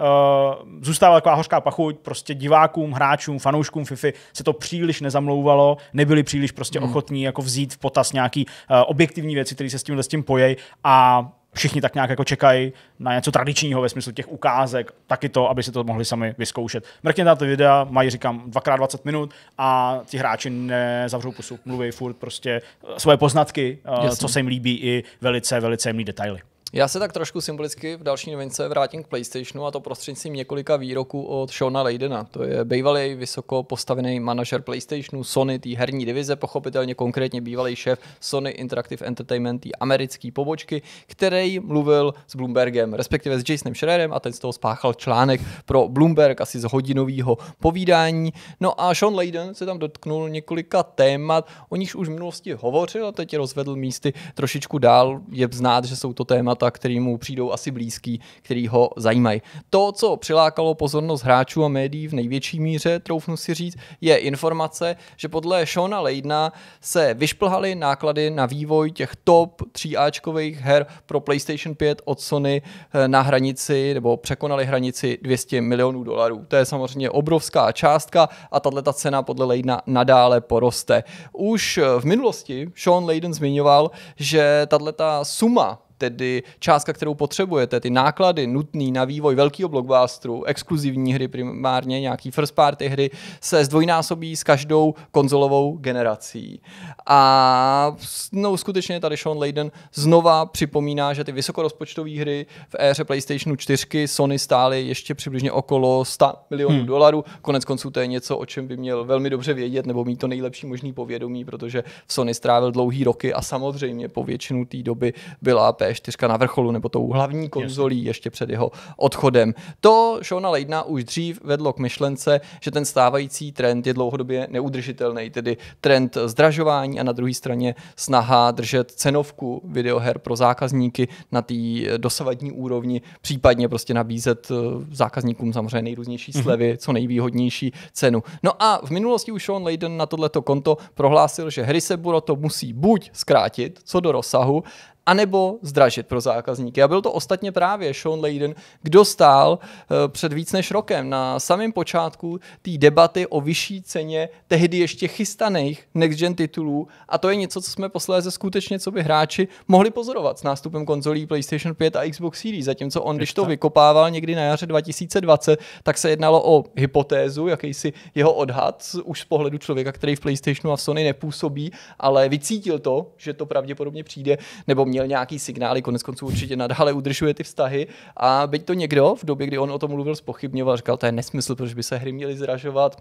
uh, zůstává taková hořká pachuť, prostě divákům, hráčům, fanouškům FIFA se to příliš nezamlouvalo, nebyli příliš prostě hmm. ochotní jako vzít v potaz nějaký uh, objektivní věci, které se s tímhle s tím pojej a všichni tak nějak jako čekají na něco tradičního ve smyslu těch ukázek, taky to, aby si to mohli sami vyzkoušet. Mrkněte ty videa, mají, říkám, dvakrát 20 minut a ti hráči nezavřou pusu, mluví furt prostě eh, svoje poznatky, eh, Jasně. co se jim líbí i velice, velice jemný detaily. Já se tak trošku symbolicky v další novince vrátím k PlayStationu a to prostřednictvím několika výroků od Shona Leydena. To je bývalý vysoko postavený manažer PlayStationu, Sony, té herní divize, pochopitelně konkrétně bývalý šéf Sony Interactive Entertainment, té americké pobočky, který mluvil s Bloombergem, respektive s Jasonem Schrerem a ten z toho spáchal článek pro Bloomberg asi z hodinového povídání. No a Sean Layden se tam dotknul několika témat, o nichž už v minulosti hovořil a teď je rozvedl místy trošičku dál. Je znát, že jsou to témata témata, které mu přijdou asi blízký, který ho zajímají. To, co přilákalo pozornost hráčů a médií v největší míře, troufnu si říct, je informace, že podle Shona Leidna se vyšplhaly náklady na vývoj těch top 3Ačkových her pro PlayStation 5 od Sony eh, na hranici, nebo překonali hranici 200 milionů dolarů. To je samozřejmě obrovská částka a ta cena podle Leidna nadále poroste. Už eh, v minulosti Sean Layden zmiňoval, že tato suma tedy částka, kterou potřebujete, ty náklady nutný na vývoj velkého blockbusteru, exkluzivní hry primárně, nějaký first party hry, se zdvojnásobí s každou konzolovou generací. A no, skutečně tady Sean Layden znova připomíná, že ty vysokorozpočtové hry v éře PlayStationu 4 Sony stály ještě přibližně okolo 100 milionů hmm. dolarů. Konec konců to je něco, o čem by měl velmi dobře vědět nebo mít to nejlepší možný povědomí, protože Sony strávil dlouhý roky a samozřejmě po většinu té doby byla P4 na vrcholu nebo tou hlavní konzolí ještě před jeho odchodem. To Shona Leidna už dřív vedlo k myšlence, že ten stávající trend je dlouhodobě neudržitelný, tedy trend zdražování a na druhé straně snaha držet cenovku videoher pro zákazníky na té dosavadní úrovni, případně prostě nabízet eh, zákazníkům samozřejmě nejrůznější mhm. slevy, co nejvýhodnější cenu. No a v minulosti už Sean Layden na tohleto konto prohlásil, že hry se to musí buď zkrátit, co do rozsahu, anebo zdražit pro zákazníky. A byl to ostatně právě Sean Layden, kdo stál eh, před víc než rokem na samém počátku té debaty o vyšší ceně tehdy ještě chystaných next-gen titulů a to je něco, co jsme posléze skutečně co by hráči mohli pozorovat s nástupem konzolí PlayStation 5 a Xbox Series, zatímco on, když to vykopával někdy na jaře 2020, tak se jednalo o hypotézu, jakýsi jeho odhad už z pohledu člověka, který v PlayStationu a v Sony nepůsobí, ale vycítil to, že to pravděpodobně přijde, nebo měl nějaký signály, konec konců určitě nadále udržuje ty vztahy. A byť to někdo v době, kdy on o tom mluvil, spochybňoval, říkal, to je nesmysl, proč by se hry měly zražovat,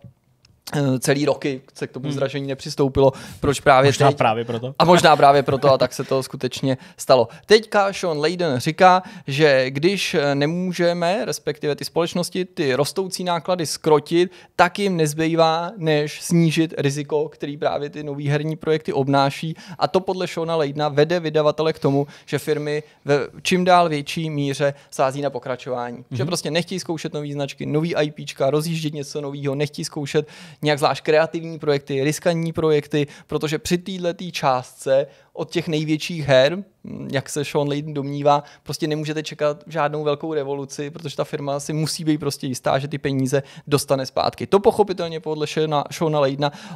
Eh, celý roky se k tomu hmm. zražení nepřistoupilo. Proč právě možná teď? právě proto. A možná právě proto a tak se to skutečně stalo. Teďka Sean Layden říká, že když eh, nemůžeme, respektive ty společnosti, ty rostoucí náklady skrotit, tak jim nezbývá, než snížit riziko, který právě ty nový herní projekty obnáší. A to podle Seana Laydena vede vydavatele k tomu, že firmy ve čím dál větší míře sází na pokračování. Mm-hmm. Že mhm. prostě nechtějí zkoušet nové značky, nový IPčka, rozjíždět něco nového, nechtějí zkoušet nějak zvlášť kreativní projekty, riskantní projekty, protože při této částce od těch největších her jak se Sean Layden domnívá, prostě nemůžete čekat žádnou velkou revoluci, protože ta firma si musí být prostě jistá, že ty peníze dostane zpátky. To pochopitelně podle Shana, Shona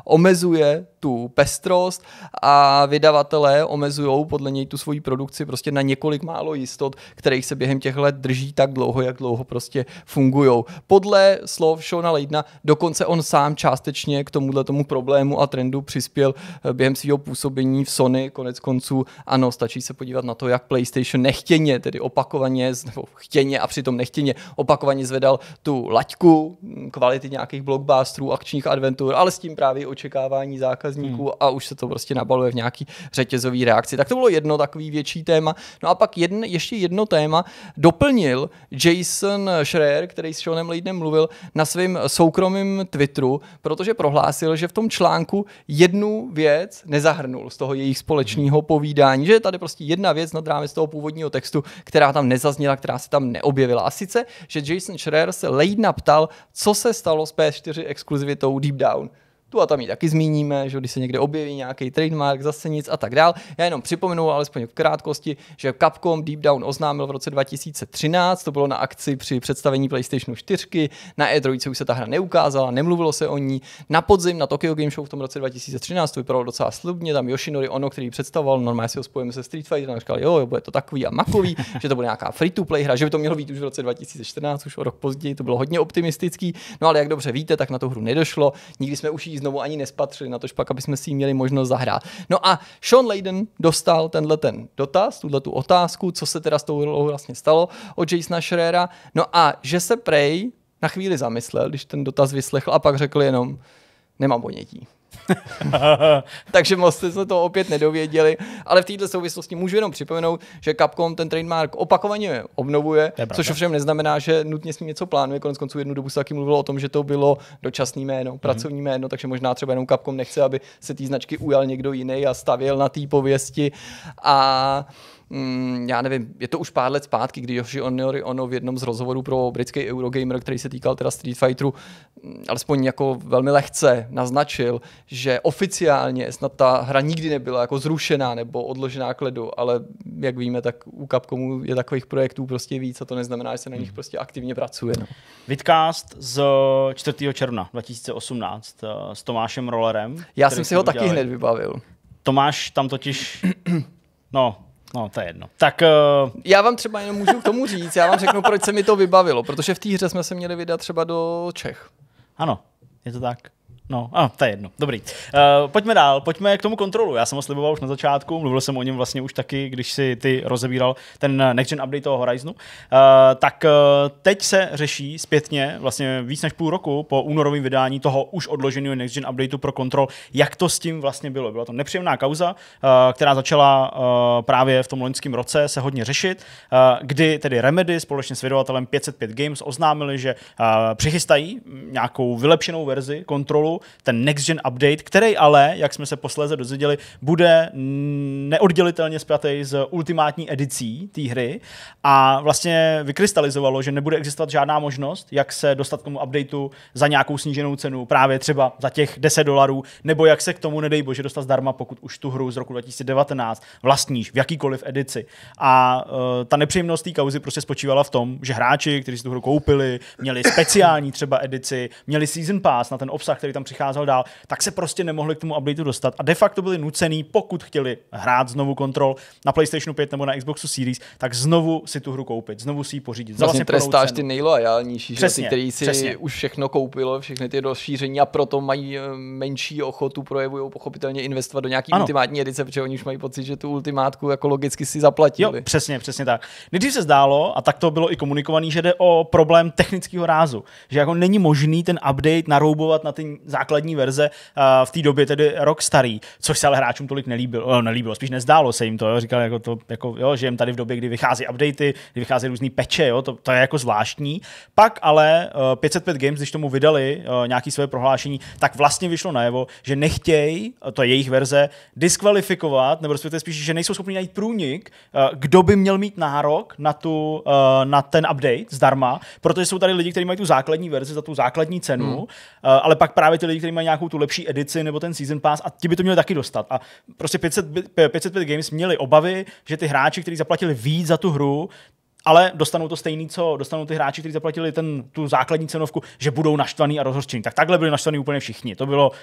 omezuje tu pestrost a vydavatelé omezují podle něj tu svoji produkci prostě na několik málo jistot, kterých se během těch let drží tak dlouho, jak dlouho prostě fungují. Podle slov Shona Leydna dokonce on sám částečně k tomuhle tomu problému a trendu přispěl eh, během svého působení v Sony, konec konců ano, stačí se podívat na to, jak PlayStation nechtěně, tedy opakovaně, nebo chtěně a přitom nechtěně opakovaně zvedal tu laťku mm, kvality nějakých blockbusterů, akčních adventur, ale s tím právě očekávání zákazníků hmm. a už se to prostě nabaluje v nějaký řetězový reakci. Tak to bylo jedno takový větší téma. No a pak jedn, ještě jedno téma doplnil Jason Schreier, který s Seanem Leidnem mluvil na svém soukromém Twitteru, protože prohlásil, že v tom článku jednu věc nezahrnul z toho jejich společného hmm. povídání, že je tady prostě jedna věc nad rámec toho původního textu, která tam nezazněla, která se tam neobjevila. A sice, že Jason Schreier se Lejdna ptal, co se stalo s PS4 exkluzivitou Deep Down tu a tam ji taky zmíníme, že když se někde objeví nějaký trademark, zase nic a tak dál. Já jenom připomenu, alespoň v krátkosti, že Capcom Deep Down oznámil v roce 2013, to bylo na akci při představení PlayStation 4, na E3 už se ta hra neukázala, nemluvilo se o ní. Na podzim na Tokyo Game Show v tom roce 2013 to vypadalo docela slubně, tam Yoshinori Ono, který představoval, normálně si ho spojíme se Street Fighter, a říkal, jo, jo, bude to takový a makový, že to bude nějaká free-to-play hra, že by to mělo být už v roce 2014, už o rok později, to bylo hodně optimistický, no ale jak dobře víte, tak na tu hru nedošlo, nikdy jsme už znovu ani nespatřili, na to pak, aby jsme si ji měli možnost zahrát. No a Sean Layden dostal tenhle ten dotaz, tuhle tu otázku, co se teda s tou rolou vlastně stalo od Jasona Schreera, no a že se Prey na chvíli zamyslel, když ten dotaz vyslechl a pak řekl jenom, nemám ponětí. Takže moc jste se to opět nedověděli, ale v této souvislosti můžu jenom připomenout, že Capcom ten trademark opakovaně obnovuje, což ovšem neznamená, že nutně s ním něco plánuje. Konec konců jednu dobu se taky mluvilo o tom, že to bylo dočasný jméno, mhm. pracovní jméno, takže možná třeba jenom Capcom nechce, aby se té značky ujal někdo jiný a stavěl na té pověsti. A Mm, já nevím, je to už pár let zpátky, kdy Yoshi Onori ono v jednom z rozhovorů pro britský Eurogamer, který se týkal teda Street Fighteru, mm, alespoň jako velmi lehce naznačil, že oficiálně snad ta hra nikdy nebyla jako zrušená nebo odložená k ledu, ale jak víme, tak u Capcomu je takových projektů prostě víc a to neznamená, že se na nich hmm. prostě aktivně pracuje. No. Vidcast z 4. června 2018 eh, s Tomášem Rollerem. Já jsem si ho taky udělali. hned vybavil. Tomáš tam totiž, no, No, to je jedno. Tak, uh... Já vám třeba jenom můžu k tomu říct, já vám řeknu, proč se mi to vybavilo, protože v té hře jsme se měli vydat třeba do Čech. Ano, je to tak. No, a ah, to je jedno. Dobrý. Uh, pojďme dál, pojďme k tomu kontrolu. Já jsem ho sliboval už na začátku, mluvil jsem o něm vlastně už taky, když si ty rozebíral ten next gen update toho Horizonu. Uh, tak uh, teď se řeší zpětně, vlastně víc než půl roku po únorovém vydání toho už odloženého next gen updateu pro kontrol, jak to s tím vlastně bylo. Byla to nepříjemná kauza, uh, která začala uh, právě v tom loňském roce se hodně řešit, uh, kdy tedy Remedy společně s vydavatelem 505 Games oznámili, že uh, přichystají nějakou vylepšenou verzi kontrolu ten next gen update, který ale, jak jsme se posléze dozvěděli, bude mm, neoddělitelně spjatý s ultimátní edicí té hry a vlastně vykrystalizovalo, že nebude existovat žádná možnost, jak se dostat k tomu updateu za nějakou sníženou cenu, právě třeba za těch 10 dolarů, nebo jak se k tomu, nedej bože, dostat zdarma, pokud už tu hru z roku 2019 vlastníš v jakýkoliv edici. A uh, ta nepříjemnost té kauzy prostě spočívala v tom, že hráči, kteří si tu hru koupili, měli speciální třeba edici, měli season pass na ten obsah, který tam přicházel dál, tak se prostě nemohli k tomu updateu dostat a de facto byli nucený, pokud chtěli hrát znovu kontrol na PlayStation 5 nebo na Xboxu Series, tak znovu si tu hru koupit, znovu si ji pořídit. Vlastně, vlastně trestáš ty nejloajálnější, přesně, že ty, který si přesně. už všechno koupilo, všechny ty rozšíření a proto mají eh, menší ochotu, projevují pochopitelně investovat do nějaký ano. ultimátní edice, protože oni už mají pocit, že tu ultimátku jako logicky si zaplatili. Jo, přesně, přesně tak. Nejdřív se zdálo, a tak to bylo i komunikovaný, že jde o problém technického rázu, že jako není možný ten update naroubovat na ty základní verze v té době tedy rok starý, což se ale hráčům tolik nelíbilo, eh, nelíbilo spíš nezdálo se jim to, jo, říkali jako to, jako, jo, že jim tady v době, kdy vychází updaty, kdy vychází různý peče, jo, to, to, je jako zvláštní. Pak ale 505 eh, Games, když tomu vydali eh, nějaké své prohlášení, tak vlastně vyšlo najevo, že nechtějí, to je jejich verze, diskvalifikovat, nebo respektive spíš, že nejsou schopni najít průnik, kdo by měl mít nárok na, tu, na ten update zdarma, protože jsou tady lidi, kteří mají tu základní verzi za tu základní cenu, hmm. ale pak právě ty lidi, kteří mají nějakou tu lepší edici nebo ten season pass a ti by to měli taky dostat. A prostě 500, 505 Games měli obavy, že ty hráči, kteří zaplatili víc za tu hru, ale dostanou to stejný, co dostanou ty hráči, kteří zaplatili ten, tu základní cenovku, že budou naštvaný a rozhořčený. Tak takhle byli naštvaný úplně všichni. To bylo, uh,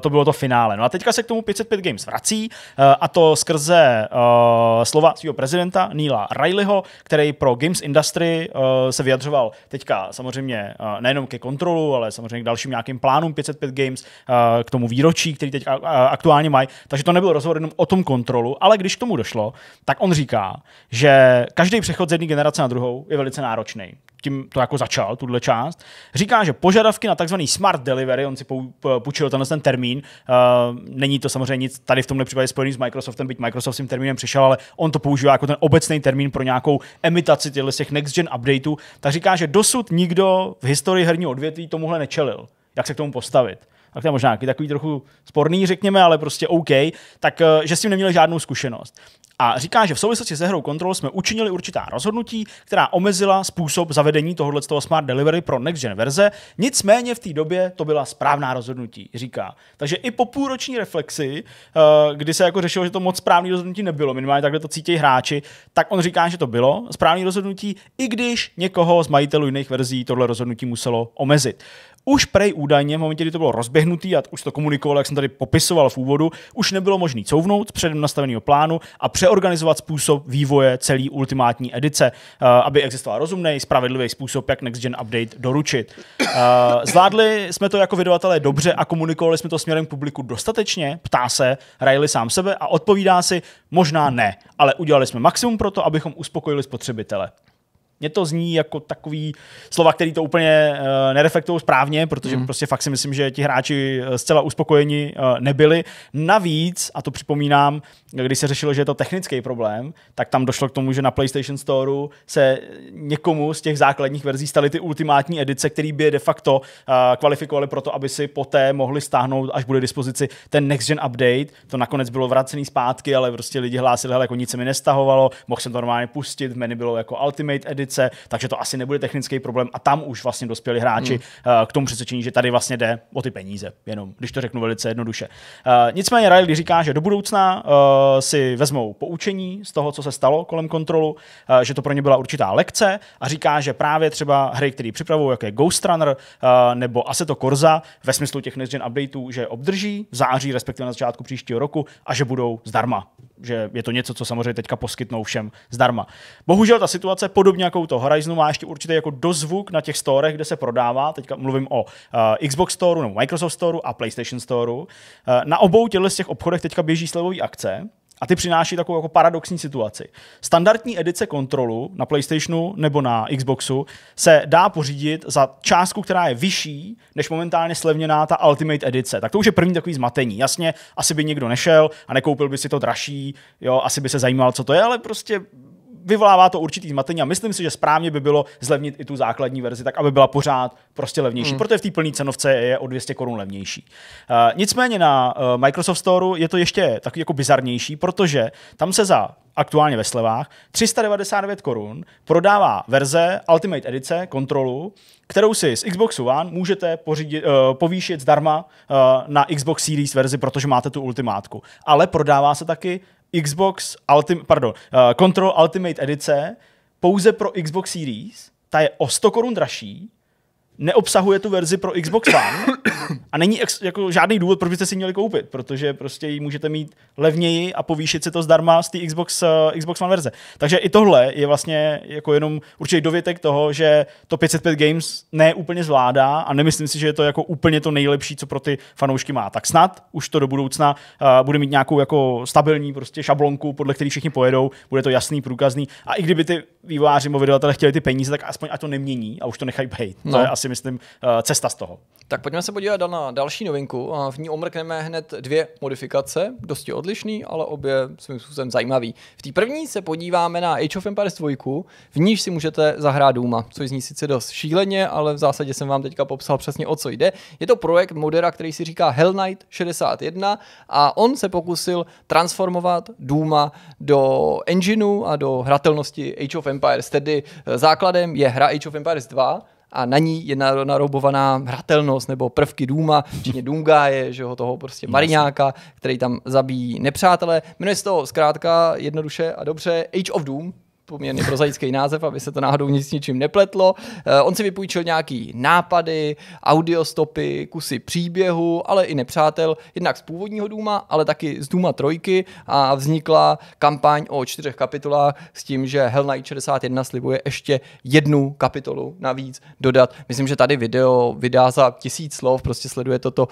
to bylo to finále. No a teďka se k tomu 505 Games vrací uh, a to skrze uh, slova svého prezidenta Neila Rileyho, který pro Games Industry uh, se vyjadřoval teďka samozřejmě uh, nejenom ke kontrolu, ale samozřejmě k dalším nějakým plánům 505 Games, uh, k tomu výročí, který teď aktuálně mají. Takže to nebyl rozhovor jenom o tom kontrolu, ale když k tomu došlo, tak on říká, že každý přechod z jedné generace generace na druhou je velice náročný. Tím to jako začal, tuhle část. Říká, že požadavky na takzvaný smart delivery, on si půjčil tenhle ten termín, uh, není to samozřejmě nic tady v tomhle případě spojený s Microsoftem, byť Microsoft s tím termínem přišel, ale on to používá jako ten obecný termín pro nějakou emitaci těchto těch next-gen updateů, tak říká, že dosud nikdo v historii herního odvětví tomuhle nečelil. Jak se k tomu postavit? tak to je možná takový trochu sporný, řekněme, ale prostě OK, tak eh, že s tím neměli žádnou zkušenost a říká, že v souvislosti se hrou Control jsme učinili určitá rozhodnutí, která omezila způsob zavedení tohoto Smart Delivery pro next gen verze, nicméně v té době to byla správná rozhodnutí, říká. Takže i po půlroční reflexi, eh, kdy se jako řešilo, že to moc správné rozhodnutí nebylo, minimálně takhle to cítí hráči, tak on říká, že to bylo správné rozhodnutí, i když někoho z majitelů jiných verzí tohle rozhodnutí muselo omezit. Už prej údajně, v momentě, kdy to bylo rozběhnutý, a už to komunikoval, jak jsem tady popisoval v úvodu, už nebylo možné couvnout z předem nastaveného plánu a přeorganizovat způsob vývoje celé ultimátní edice, eh, aby existoval rozumný, spravedlivý způsob, jak Next Gen Update doručit. Eh, zvládli jsme to jako vydavatelé dobře a komunikovali jsme to směrem k publiku dostatečně, ptá se Riley sám sebe a odpovídá si, možná ne, ale udělali jsme maximum pro to, abychom uspokojili spotřebitele. Mně to zní jako takový slova, který to úplně uh, nereflektují správně, protože mm. prostě fakt si myslím, že ti hráči eh, zcela uspokojeni uh, nebyli. Navíc, a to připomínám, když se řešilo, že je to technický problém, tak tam došlo k tomu, že na PlayStation Store se někomu z těch základních verzí staly ty ultimátní edice, které by je de facto uh, kvalifikovaly pro to, aby si poté mohli stáhnout, až bude dispozici ten next gen update. To nakonec bylo vracený zpátky, ale prostě lidi hlásili, že jako nic se mi nestahovalo, mohl jsem to normálně pustit, v menu bylo jako Ultimate edit republice, takže to asi nebude technický problém a tam už vlastně dospěli hráči hmm. Eh, k tomu přesvědčení, že tady vlastně jde o ty peníze, jenom když to řeknu velice jednoduše. Eh, nicméně Riley říká, že do budoucna eh, si vezmou poučení z toho, co se stalo kolem kontrolu, že to pro ně byla určitá lekce a říká, že právě třeba hry, které připravují, jako je Ghost Runner nebo Assetto Korza, ve smyslu těch next-gen updateů, že obdrží v září, respektive na začátku příštího roku a že budou zdarma že je to něco, co samozřejmě teďka poskytnou všem zdarma. Bohužel ta situace, podobně jako u toho Horizonu, má ještě určitě jako dozvuk na těch storech, kde se prodává. Teďka mluvím o uh, Xbox Store, nebo Microsoft Store a PlayStation Store. Uh, na obou těchto těch obchodech teďka běží slevový akce, a ty přináší takovou jako paradoxní situaci. Standardní edice kontrolu na PlayStationu nebo na Xboxu se dá pořídit za částku, která je vyšší než momentálně slevněná ta Ultimate edice. Tak to už je první takový zmatení. Jasně, asi by někdo nešel a nekoupil by si to dražší, jo, asi by se zajímal, co to je, ale prostě vyvolává to určitý zmatení a myslím si, že správně by bylo zlevnit i tu základní verzi, tak aby byla pořád prostě levnější, mm. protože v té plné cenovce je o 200 korun levnější. Uh, nicméně na uh, Microsoft Store je to ještě takový jako bizarnější, protože tam se za aktuálně ve slevách 399 korun prodává verze Ultimate edice kontrolu, kterou si z Xboxu One můžete pořídit, uh, povýšit zdarma uh, na Xbox Series verzi, protože máte tu ultimátku. Ale prodává se taky Xbox Ultim, pardon, uh, Control Ultimate edice pouze pro Xbox Series, ta je o 100 korun dražší neobsahuje tu verzi pro Xbox One a není ex, jako žádný důvod, proč byste si měli koupit, protože prostě ji můžete mít levněji a povýšit si to zdarma z té Xbox, uh, Xbox One verze. Takže i tohle je vlastně jako jenom určitý dovětek toho, že to 505 Games ne úplně zvládá a nemyslím si, že je to jako úplně to nejlepší, co pro ty fanoušky má. Tak snad už to do budoucna uh, bude mít nějakou jako stabilní prostě šablonku, podle který všichni pojedou, bude to jasný, průkazný a i kdyby ty vývojáři nebo vydavatele chtěli ty peníze, tak aspoň a to nemění a už to nechají být. No. To je asi myslím eh, cesta z toho. Tak pojďme se podívat na další novinku. V ní omrkneme hned dvě modifikace, dosti odlišný, ale obě svým způsobem zajímavý. V té první se podíváme na Age of Empires 2, v níž si můžete zahrát Duma, což zní sice dost šíleně, ale v zásadě jsem vám teďka popsal přesně o co jde. Je to projekt modera, který si říká Hell Knight 61 a on se pokusil transformovat Duma do engineu a do hratelnosti Age of Empires. Tedy eh, základem je hra Age of Empires 2, a na ní je naroubovaná hratelnost nebo prvky Důma, včetně je, že ho toho prostě mariňáka, který tam zabíjí nepřátele. Jmenuje se to zkrátka jednoduše a dobře Age of Doom, poměrně prozaický název, aby se to náhodou nic s ničím nepletlo. Eh, on si vypůjčil nějaký nápady, audiostopy, kusy příběhu, ale i nepřátel, jednak z původního Duma, ale taky z Duma trojky a vznikla kampaň o čtyřech kapitolách s tím, že Hell Knight 61 slibuje ještě jednu kapitolu navíc dodat. Myslím, že tady video vydá za tisíc slov, prostě sleduje toto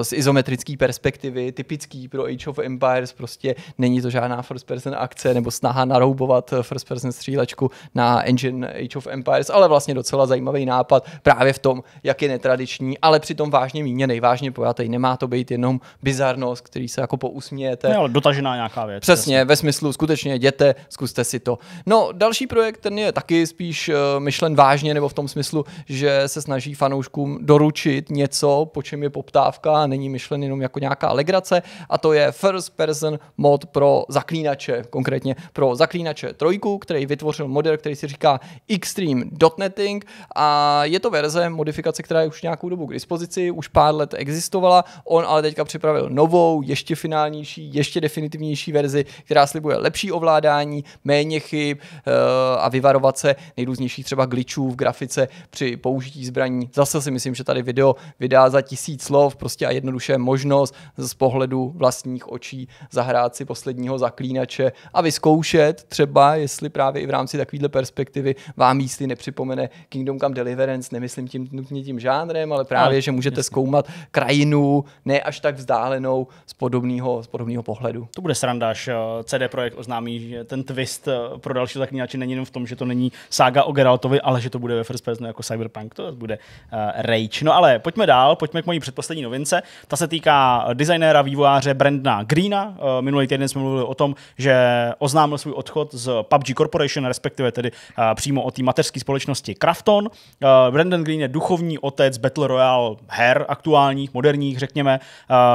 eh, z izometrické perspektivy, typický pro Age of Empires, prostě není to žádná first person akce nebo snaha naroubovat eh, first person přes střílečku na engine Age of Empires, ale vlastně docela zajímavý nápad právě v tom, jak je netradiční, ale přitom vážně míně, nejvážně pojatý. Nemá to být jenom bizarnost, který se jako pousmějete. Ne, ale dotažená nějaká věc. Přesně, jasný. ve smyslu skutečně jděte, zkuste si to. No, další projekt, ten je taky spíš uh, myšlen vážně, nebo v tom smyslu, že se snaží fanouškům doručit něco, po čem je poptávka, není myšlen jenom jako nějaká legrace, a to je First Person mod pro zaklínače, konkrétně pro zaklínače trojku, který který vytvořil model, který se říká Extreme Dotnetting a je to verze, modifikace, která je už nějakou dobu k dispozici, už pár let existovala, on ale teďka připravil novou, ještě finálnější, ještě definitivnější verzi, která slibuje lepší ovládání, méně chyb eh, a vyvarovat se nejrůznějších třeba glitchů v grafice při použití zbraní. Zase si myslím, že tady video vydá za tisíc slov, prostě a jednoduše možnost z pohledu vlastních očí zahrát si posledního zaklínače a vyzkoušet třeba, jestli právě i v rámci takovéhle perspektivy vám místy nepřipomene Kingdom Come Deliverance, nemyslím tím nutně tím žánrem, ale právě, ale, že můžete jasný. zkoumat krajinu ne až tak vzdálenou z podobného, z podobného pohledu. To bude sranda, až eh, CD Projekt oznámí, že ten twist eh, pro další zaklínače není jenom v tom, že to není sága o Geraltovi, ale že to bude ve first person jako Cyberpunk, to bude uh, rage. No ale pojďme dál, pojďme k mojí předposlední novince. Ta se týká designéra, vývojáře Brandna Greena. Uh, minulý týden jsme mluvili o tom, že oznámil svůj odchod z PUBG Corporation, respektive tedy uh, přímo o té mateřské společnosti Krafton. Uh, Brandon Green je duchovní otec Battle Royale her aktuálních, moderních, řekněme.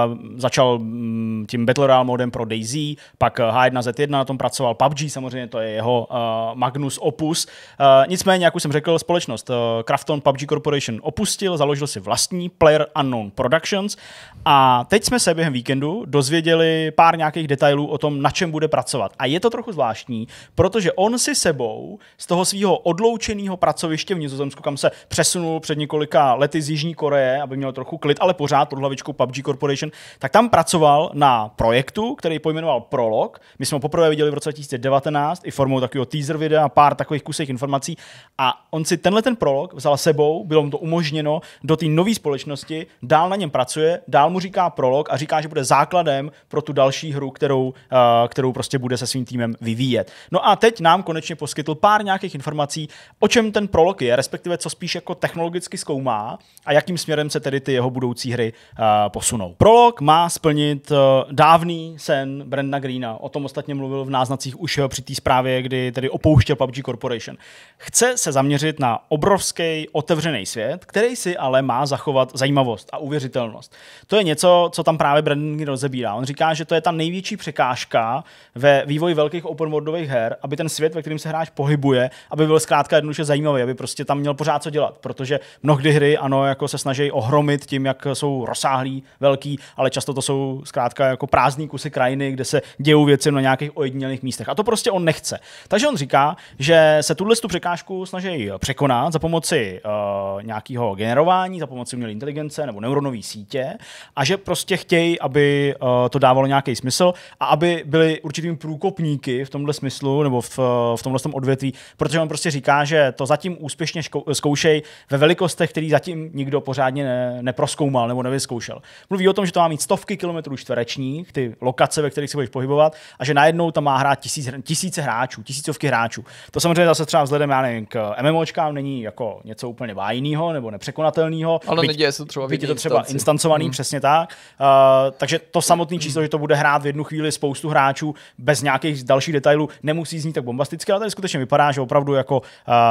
Uh, začal um, tím Battle Royale modem pro DayZ, pak H1Z1 na tom pracoval, PUBG samozřejmě, to je jeho uh, magnus opus. Uh, nicméně, jak už jsem řekl, společnost uh, Krafton PUBG Corporation opustil, založil si vlastní Player Unknown Productions a teď jsme se během víkendu dozvěděli pár nějakých detailů o tom, na čem bude pracovat. A je to trochu zvláštní, protože on si sebou z toho svého odloučeného pracoviště v Nizozemsku, kam se přesunul před několika lety z Jižní Koreje, aby měl trochu klid, ale pořád pod hlavičkou PUBG Corporation, tak tam pracoval na projektu, který pojmenoval Prolog. My jsme ho poprvé viděli v roce 2019 i formou takového teaser videa, pár takových kusech informací. A on si tenhle ten prolog vzal sebou, bylo mu to umožněno do té nové společnosti, dál na něm pracuje, dál mu říká prolog a říká, že bude základem pro tu další hru, kterou, eh, kterou prostě bude se svým týmem vyvíjet. No a teď nám konečně poskytl pár nějakých informací, o čem ten prolog je, respektive co spíš jako technologicky zkoumá a jakým směrem se tedy ty jeho budoucí hry uh, posunou. Prolog má splnit uh, dávný sen Brenda Greena, o tom ostatně mluvil v náznacích už eh, při té zprávě, kdy tedy opouštěl PUBG Corporation. Chce se zaměřit na obrovský otevřený svět, který si ale má zachovat zajímavost a uvěřitelnost. To je něco, co tam právě Brandon Green rozebírá. On říká, že to je ta největší překážka ve vývoji velkých open worldových her, aby ten svět, ve kterém se hráč pohybuje, aby byl zkrátka jednoduše zajímavý, aby prostě tam měl pořád co dělat, protože mnohdy hry ano, jako se snaží ohromit tím, jak jsou rozsáhlí, velký, ale často to jsou zkrátka jako prázdní kusy krajiny, kde se dějou věci na nějakých ojedinělých místech. A to prostě on nechce. Takže on říká, že se tuhle tu překážku snaží překonat za pomoci uh, nějakého generování, za pomoci umělé inteligence nebo neuronové sítě a že prostě chtějí, aby uh, to dávalo nějaký smysl a aby byly určitými průkopníky v tomhle smyslu nebo v eh, Eh, v tomhle tom odvětví, protože on prostě říká, že to zatím úspěšně ško- zkoušej ve velikostech, který zatím nikdo pořádně ne- neproskoumal nebo nevyzkoušel. Mluví o tom, že to má mít stovky kilometrů čtverečních, ty lokace, ve kterých se budeš pohybovat, a že najednou tam má hrát tisíc, tisíce hráčů, tisícovky hráčů. To samozřejmě zase třeba vzhledem, já nevím, k MMOčkám není jako něco úplně vájného nebo nepřekonatelného. Ale byť, neděje se třeba je to třeba instanci. instancovaný, hmm. přesně tak. Uh, takže to samotné číslo, že to bude hrát v jednu chvíli spoustu hráčů bez nějakých dalších detailů, nemusí znít tak bomba bombastické, ale tady skutečně vypadá, že opravdu jako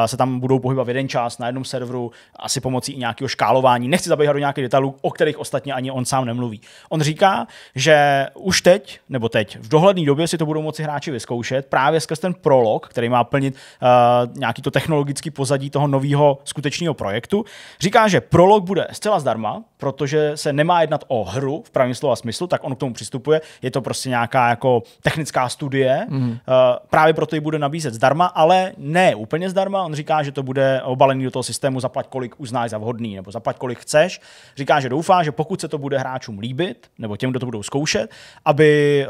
se tam budou pohybovat jeden čas na jednom serveru, asi pomocí i nějakého škálování. Nechci zabíhat do nějakých detailů, o kterých ostatně ani on sám nemluví. On říká, že už teď, nebo teď, v dohledné době si to budou moci hráči vyzkoušet právě skrz ten prolog, který má plnit uh, nějaký to technologický pozadí toho nového skutečného projektu. Říká, že prolog bude zcela zdarma, protože se nemá jednat o hru v pravém slova smyslu, tak on k tomu přistupuje. Je to prostě nějaká jako technická studie. Mm. Uh, právě proto ji bude bude nabízet zdarma, ale ne úplně zdarma. On říká, že to bude obalený do toho systému zaplať kolik uznáš za vhodný, nebo zaplať kolik chceš. Říká, že doufá, že pokud se to bude hráčům líbit, nebo těm, kdo to budou zkoušet, aby,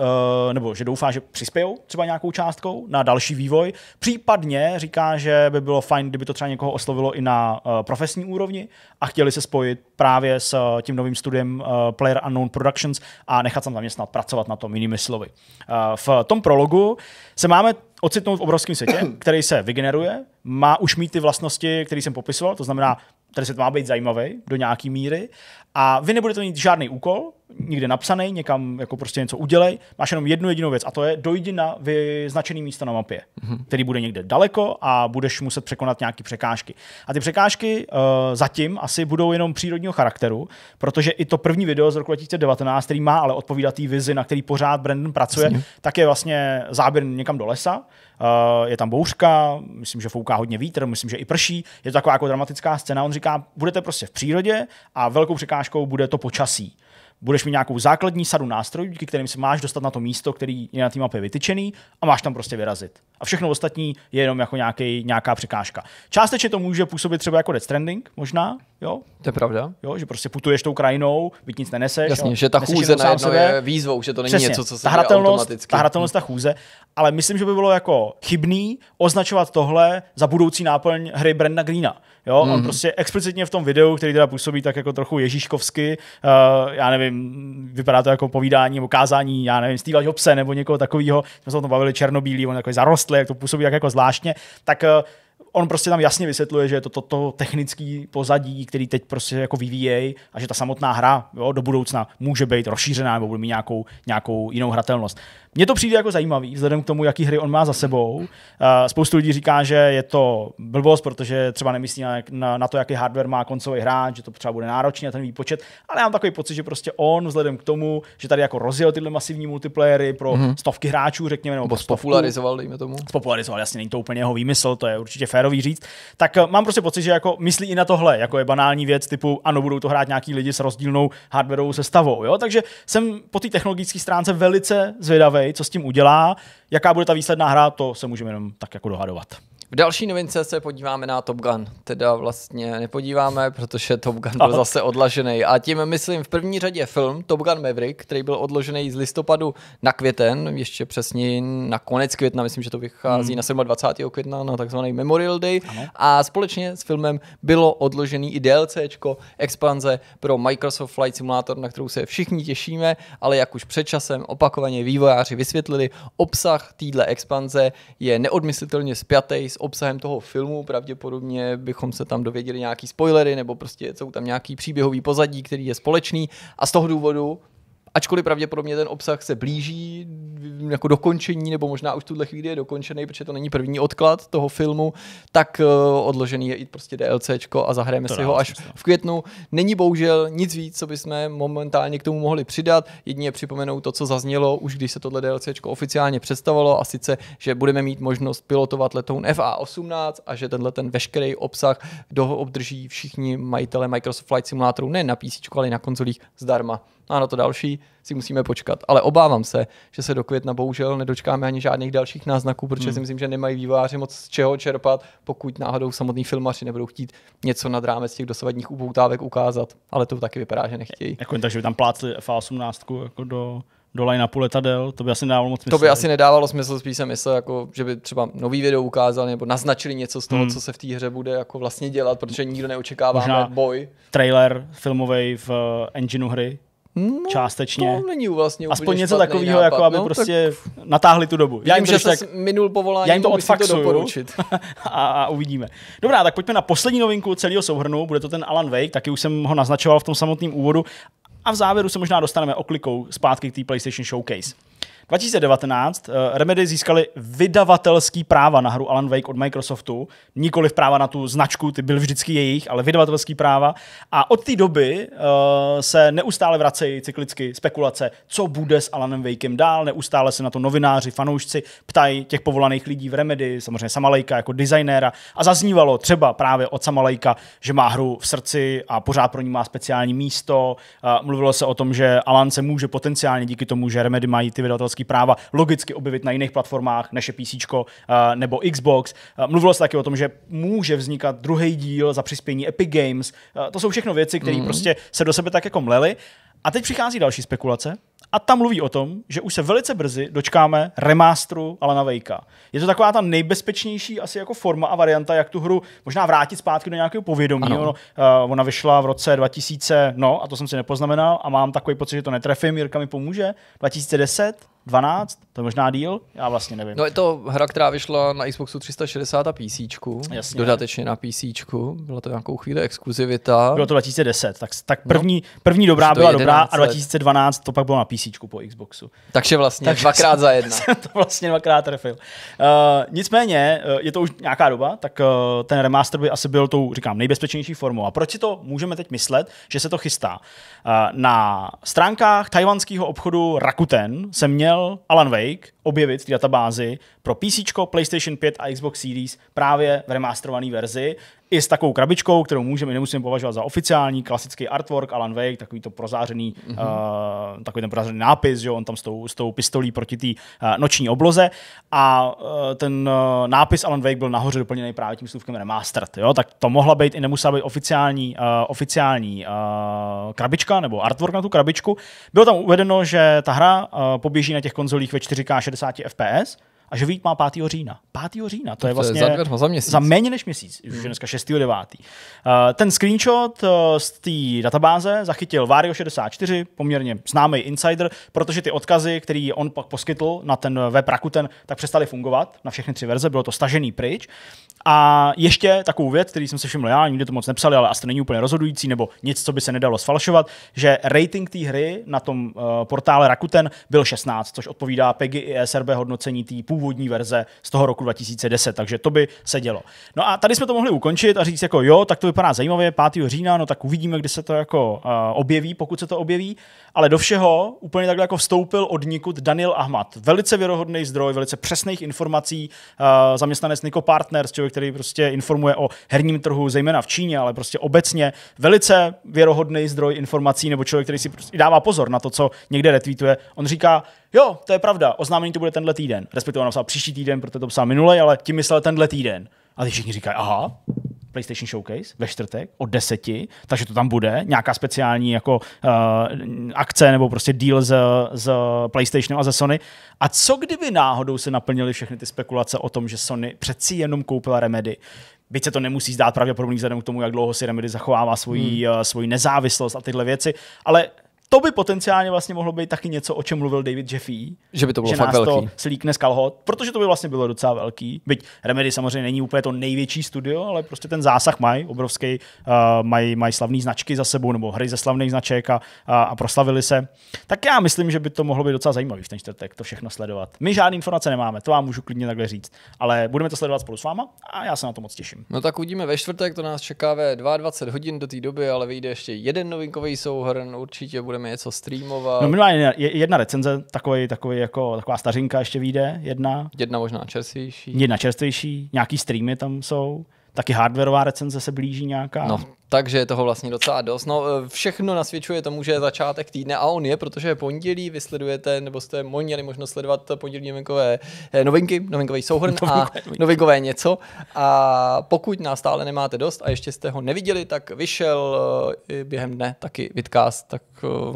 eh, nebo že doufá, že přispějou třeba nějakou částkou na další vývoj. Případně říká, že by bylo fajn, kdyby to třeba někoho oslovilo i na eh, profesní úrovni a chtěli se spojit právě s eh, tím novým studiem Player Unknown Productions a nechat tam zaměstnat pracovat na tom jinými slovy. V tom prologu se máme ocitnout v obrovském světě, který se vygeneruje, má už mít ty vlastnosti, které jsem popisoval, to znamená ten svět má být zajímavý do nějaký míry a vy nebudete mít žádný úkol, nikde napsaný, někam jako prostě něco udělej, máš jenom jednu jedinou věc a to je dojdi na vyznačený místo na mapě, mm-hmm. který bude někde daleko a budeš muset překonat nějaké překážky. A ty překážky uh, zatím asi budou jenom přírodního charakteru, protože i to první video z roku 2019, který má ale odpovídat té vizi, na který pořád Brandon pracuje, tak je vlastně záběr někam do lesa, Eh, je tam bouřka, myslím, že fouká hodně vítr, myslím, že i prší. Je to taková jako dramatická scéna. On říká, budete prostě v přírodě a velkou překážkou bude to počasí budeš mít nějakou základní sadu nástrojů, díky kterým se máš dostat na to místo, který je na té mapě vytyčený a máš tam prostě vyrazit. A všechno ostatní je jenom jako nějaký, nějaká překážka. Částečně to může působit třeba jako Death Stranding, možná, jo? To je pravda. Jo, že prostě putuješ tou krajinou, byť nic neneseš. Jasně, jo? že ta chůze na sebe. je výzvou, že to není Přesně, něco, co se ta hratelnost, automaticky. Ta hratelnost, ta chůze, ale myslím, že by bylo jako chybný označovat tohle za budoucí náplň hry Brenda Greena. Jo, mm-hmm. on mhm. prostě explicitně v tom videu, který teda působí tak jako trochu ježíškovsky, uh, já nevím, nevím, vypadá to jako povídání nebo kázání, já nevím, Steve Jobse nebo někoho takového, jsme se o tom bavili černobílý, on jako zarostl, jak to působí jak jako zvláštně, tak eh, on prostě tam jasně vysvětluje, že je to toto to technické pozadí, který teď prostě jako vyvíjejí a že ta samotná hra jo, do budoucna může být rozšířená nebo bude mít nějakou, nějakou jinou hratelnost. Mně to přijde jako zajímavý, vzhledem k tomu, jaký hry on má za sebou. Uh, spoustu lidí říká, že je to blbost, protože třeba nemyslí na, na, na to, jaký hardware má koncový hráč, že to třeba bude náročně ten výpočet, ale já mám takový pocit, že prostě on, vzhledem k tomu, že tady jako rozjel tyhle masivní multiplayery pro mm-hmm. stovky hráčů, řekněme, nebo, nebo spopularizoval, dejme tomu. Spopularizoval, jasně, není to úplně jeho výmysl, to je určitě férový říct. Tak eh, mám prostě pocit, že jako myslí i na tohle, jako je banální věc typu, ano, budou to hrát nějaký lidi s rozdílnou hardwareovou sestavou, jo? Takže jsem po té technologické stránce velice zvědavý zvědavý, co s tím udělá. Jaká bude ta výsledná hra, to se můžeme jenom tak jako dohadovat. V další novince se podíváme na Top Gun. Teda vlastně nepodíváme, protože Top Gun byl zase odlažený. A tím myslím v první řadě film Top Gun Maverick, který byl odložený z listopadu na květen, ještě přesně na konec května, myslím, že to vychází hmm. na 27. května na takzvaný Memorial Day. Ano. A společně s filmem bylo odložený i DLCčko expanze pro Microsoft Flight Simulator, na kterou se všichni těšíme, ale jak už před časem opakovaně vývojáři vysvětlili, obsah téhle expanze je neodmyslitelně spjatý s obsahem toho filmu, pravděpodobně bychom se tam dověděli nějaký spoilery, nebo prostě jsou tam nějaký příběhový pozadí, který je společný a z toho důvodu ačkoliv pravděpodobně ten obsah se blíží jako dokončení, nebo možná už tuhle chvíli je dokončený, protože to není první odklad toho filmu, tak uh, odložený je i prostě DLCčko a zahrajeme to si ho až v květnu. Není bohužel nic víc, co bychom momentálně k tomu mohli přidat, jedině připomenout to, co zaznělo už když se tohle DLCčko oficiálně představovalo a sice, že budeme mít možnost pilotovat letoun FA18 a že tenhle ten veškerý obsah do obdrží všichni majitele Microsoft Flight Simulatoru ne na PC, ale na konzolích zdarma. No a na to další si musíme počkat. Ale obávám se, že se do května bohužel nedočkáme ani žádných dalších náznaků, protože hmm. si myslím, že nemají výváři moc z čeho čerpat, pokud náhodou samotní filmaři nebudou chtít něco nad rámec těch dosavadních upoutávek ukázat. Ale to taky vypadá, že nechtějí. Jako, takže by tam plácli F18 jako do do na upu letadel, to by asi nedávalo moc smysl. To by asi nedávalo smysl, spíš jsem myslel, jako, že by třeba nový video ukázali nebo naznačili něco z toho, hmm. co se v té hře bude jako vlastně dělat, protože nikdo neočekává boj. Trailer filmový v uh, engineu hry, No, částečně. To není vlastně Aspoň něco takového, jako aby no, prostě tak... natáhli tu dobu. Já jim, že tak... minul povolání, já jim to odfaxuju to a, a, uvidíme. Dobrá, tak pojďme na poslední novinku celého souhrnu, bude to ten Alan Wake, taky už jsem ho naznačoval v tom samotném úvodu a v závěru se možná dostaneme oklikou zpátky k té PlayStation Showcase. 2019 uh, Remedy získali vydavatelský práva na hru Alan Wake od Microsoftu, nikoli práva na tu značku, ty byly vždycky jejich, ale vydavatelský práva. A od té doby uh, se neustále vracejí cyklicky spekulace, co bude s Alanem Wakem dál, neustále se na to novináři, fanoušci ptají těch povolaných lidí v Remedy, samozřejmě Samalejka jako designéra a zaznívalo třeba právě od Samalejka, že má hru v srdci a pořád pro ní má speciální místo. Uh, mluvilo se o tom, že Alan se může potenciálně díky tomu, že Remedy mají ty vydavatelské autorský práva logicky objevit na jiných platformách, než je PC uh, nebo Xbox. Uh, mluvilo se taky o tom, že může vznikat druhý díl za přispění Epic Games. Uh, to jsou všechno věci, které mm. prostě se do sebe tak jako mlely. A teď přichází další spekulace a tam mluví o tom, že už se velice brzy dočkáme remástru Alana Vejka. Je to taková ta nejbezpečnější asi jako forma a varianta, jak tu hru možná vrátit zpátky do nějakého povědomí. Ono, uh, ona vyšla v roce 2000, no a to jsem si nepoznamenal a mám takový pocit, že to netrefím, Jirka mi pomůže, 2010? 12, to je možná díl, já vlastně nevím. No je to hra, která vyšla na Xboxu 360 a PC, dodatečně na PC, byla to nějakou chvíli exkluzivita. Bylo to 2010, tak, tak první, no, první dobrá byla 11. dobrá a 2012 to pak bylo na PC po Xboxu. Takže vlastně Takže dvakrát jsem, za jedna. Jsem to vlastně dvakrát trefil. Uh, nicméně, eh, je to už nějaká doba, tak uh, ten remaster by asi byl tou, říkám, nejbezpečnější formou. A proč si to můžeme teď myslet, že se to chystá? Uh, na stránkách tajvanského obchodu Rakuten jsem měl měl Alan Wake objevit v té databázi pro PC, PlayStation 5 a Xbox Series právě v remasterované verzi, i s takovou krabičkou, kterou můžeme nemusíme považovat za oficiální, klasický artwork, Alan Wake, takový to prozářený, mm-hmm. uh, takový ten prozářený nápis, že on tam s tou, s tou pistolí proti té uh, noční obloze a uh, ten uh, nápis Alan Wake byl nahoře doplněný právě tím slůvkem remastered, jo? tak to mohla být i nemusela být oficiální, uh, oficiální uh, krabička nebo artwork na tu krabičku. Bylo tam uvedeno, že ta hra uh, poběží na těch konzolích ve 4K 60 FPS, a že vyjít má 5. října. 5. října, to, to je vlastně je za, dvěřma, za, měsíc. za méně než měsíc, už je hmm. dneska 6. 9. Uh, ten screenshot uh, z té databáze zachytil Vario64, poměrně známý insider, protože ty odkazy, který on pak poskytl na ten web Rakuten, tak přestaly fungovat na všechny tři verze, bylo to stažený pryč. A ještě takovou věc, který jsem se všiml já, nikdy to moc nepsali, ale asi to není úplně rozhodující, nebo nic, co by se nedalo sfalšovat, že rating té hry na tom uh, portále Rakuten byl 16, což odpovídá PEGI i SRB hodnocení té původní verze z toho roku 2010, takže to by se dělo. No a tady jsme to mohli ukončit a říct jako jo, tak to vypadá zajímavě, 5. října, no tak uvidíme, kdy se to jako uh, objeví, pokud se to objeví, ale do všeho úplně takhle jako vstoupil od nikud Daniel Ahmad. Velice věrohodný zdroj, velice přesných informací, uh, zaměstnanec Niko Partners, člověk, který prostě informuje o herním trhu, zejména v Číně, ale prostě obecně velice věrohodný zdroj informací nebo člověk, který si prostě dává pozor na to, co někde retweetuje. On říká, jo, to je pravda, oznámení to bude tenhle týden. Respektive napsal příští týden, protože to psal minule, ale tím myslel tenhle týden. A ty všichni říkají, aha, PlayStation Showcase ve čtvrtek od deseti, takže to tam bude, nějaká speciální jako uh, akce nebo prostě deal z, s PlayStationem a ze Sony. A co kdyby náhodou se naplnily všechny ty spekulace o tom, že Sony přeci jenom koupila Remedy? Byť se to nemusí zdát pravděpodobný vzhledem k tomu, jak dlouho si Remedy zachovává svoji, hmm. uh, svoji nezávislost a tyhle věci, ale to by potenciálně vlastně mohlo být taky něco, o čem mluvil David Jeffy. Že by to bylo že fakt nás velký. to slíkne z kalhot, protože to by vlastně bylo docela velký. Byť Remedy samozřejmě není úplně to největší studio, ale prostě ten zásah mají obrovský, uh, mají maj slavné značky za sebou, nebo hry ze slavných značek a, a, a, proslavili se. Tak já myslím, že by to mohlo být docela zajímavý v ten čtvrtek to všechno sledovat. My žádné informace nemáme, to vám můžu klidně takhle říct, ale budeme to sledovat spolu s váma a já se na to moc těším. No tak uvidíme ve čtvrtek, to nás čeká ve 22 hodin do té doby, ale vyjde ještě jeden novinkový souhrn, určitě bude budeme něco streamovat. No minimálně jedna recenze, takový, takový jako, taková stařinka ještě vyjde, jedna. Jedna možná čerstvější. Jedna čerstvější, nějaký streamy tam jsou. Taky hardwareová recenze se blíží nějaká. No, takže je toho vlastně docela dost. No, e, všechno nasvědčuje tomu, že je začátek týdne a on je, protože pondělí Vysledujete nebo jste měli možnost sledovat pondělí novinkové e, novinky, novinkový souhrn a novinkové něco. A pokud nás stále nemáte dost a ještě jste ho neviděli, tak vyšel e, během dne taky vidcast, tak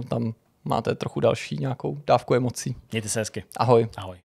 tam máte trochu další nějakou dávku emocí. Mějte se hezky. Ahoj. Ahoj.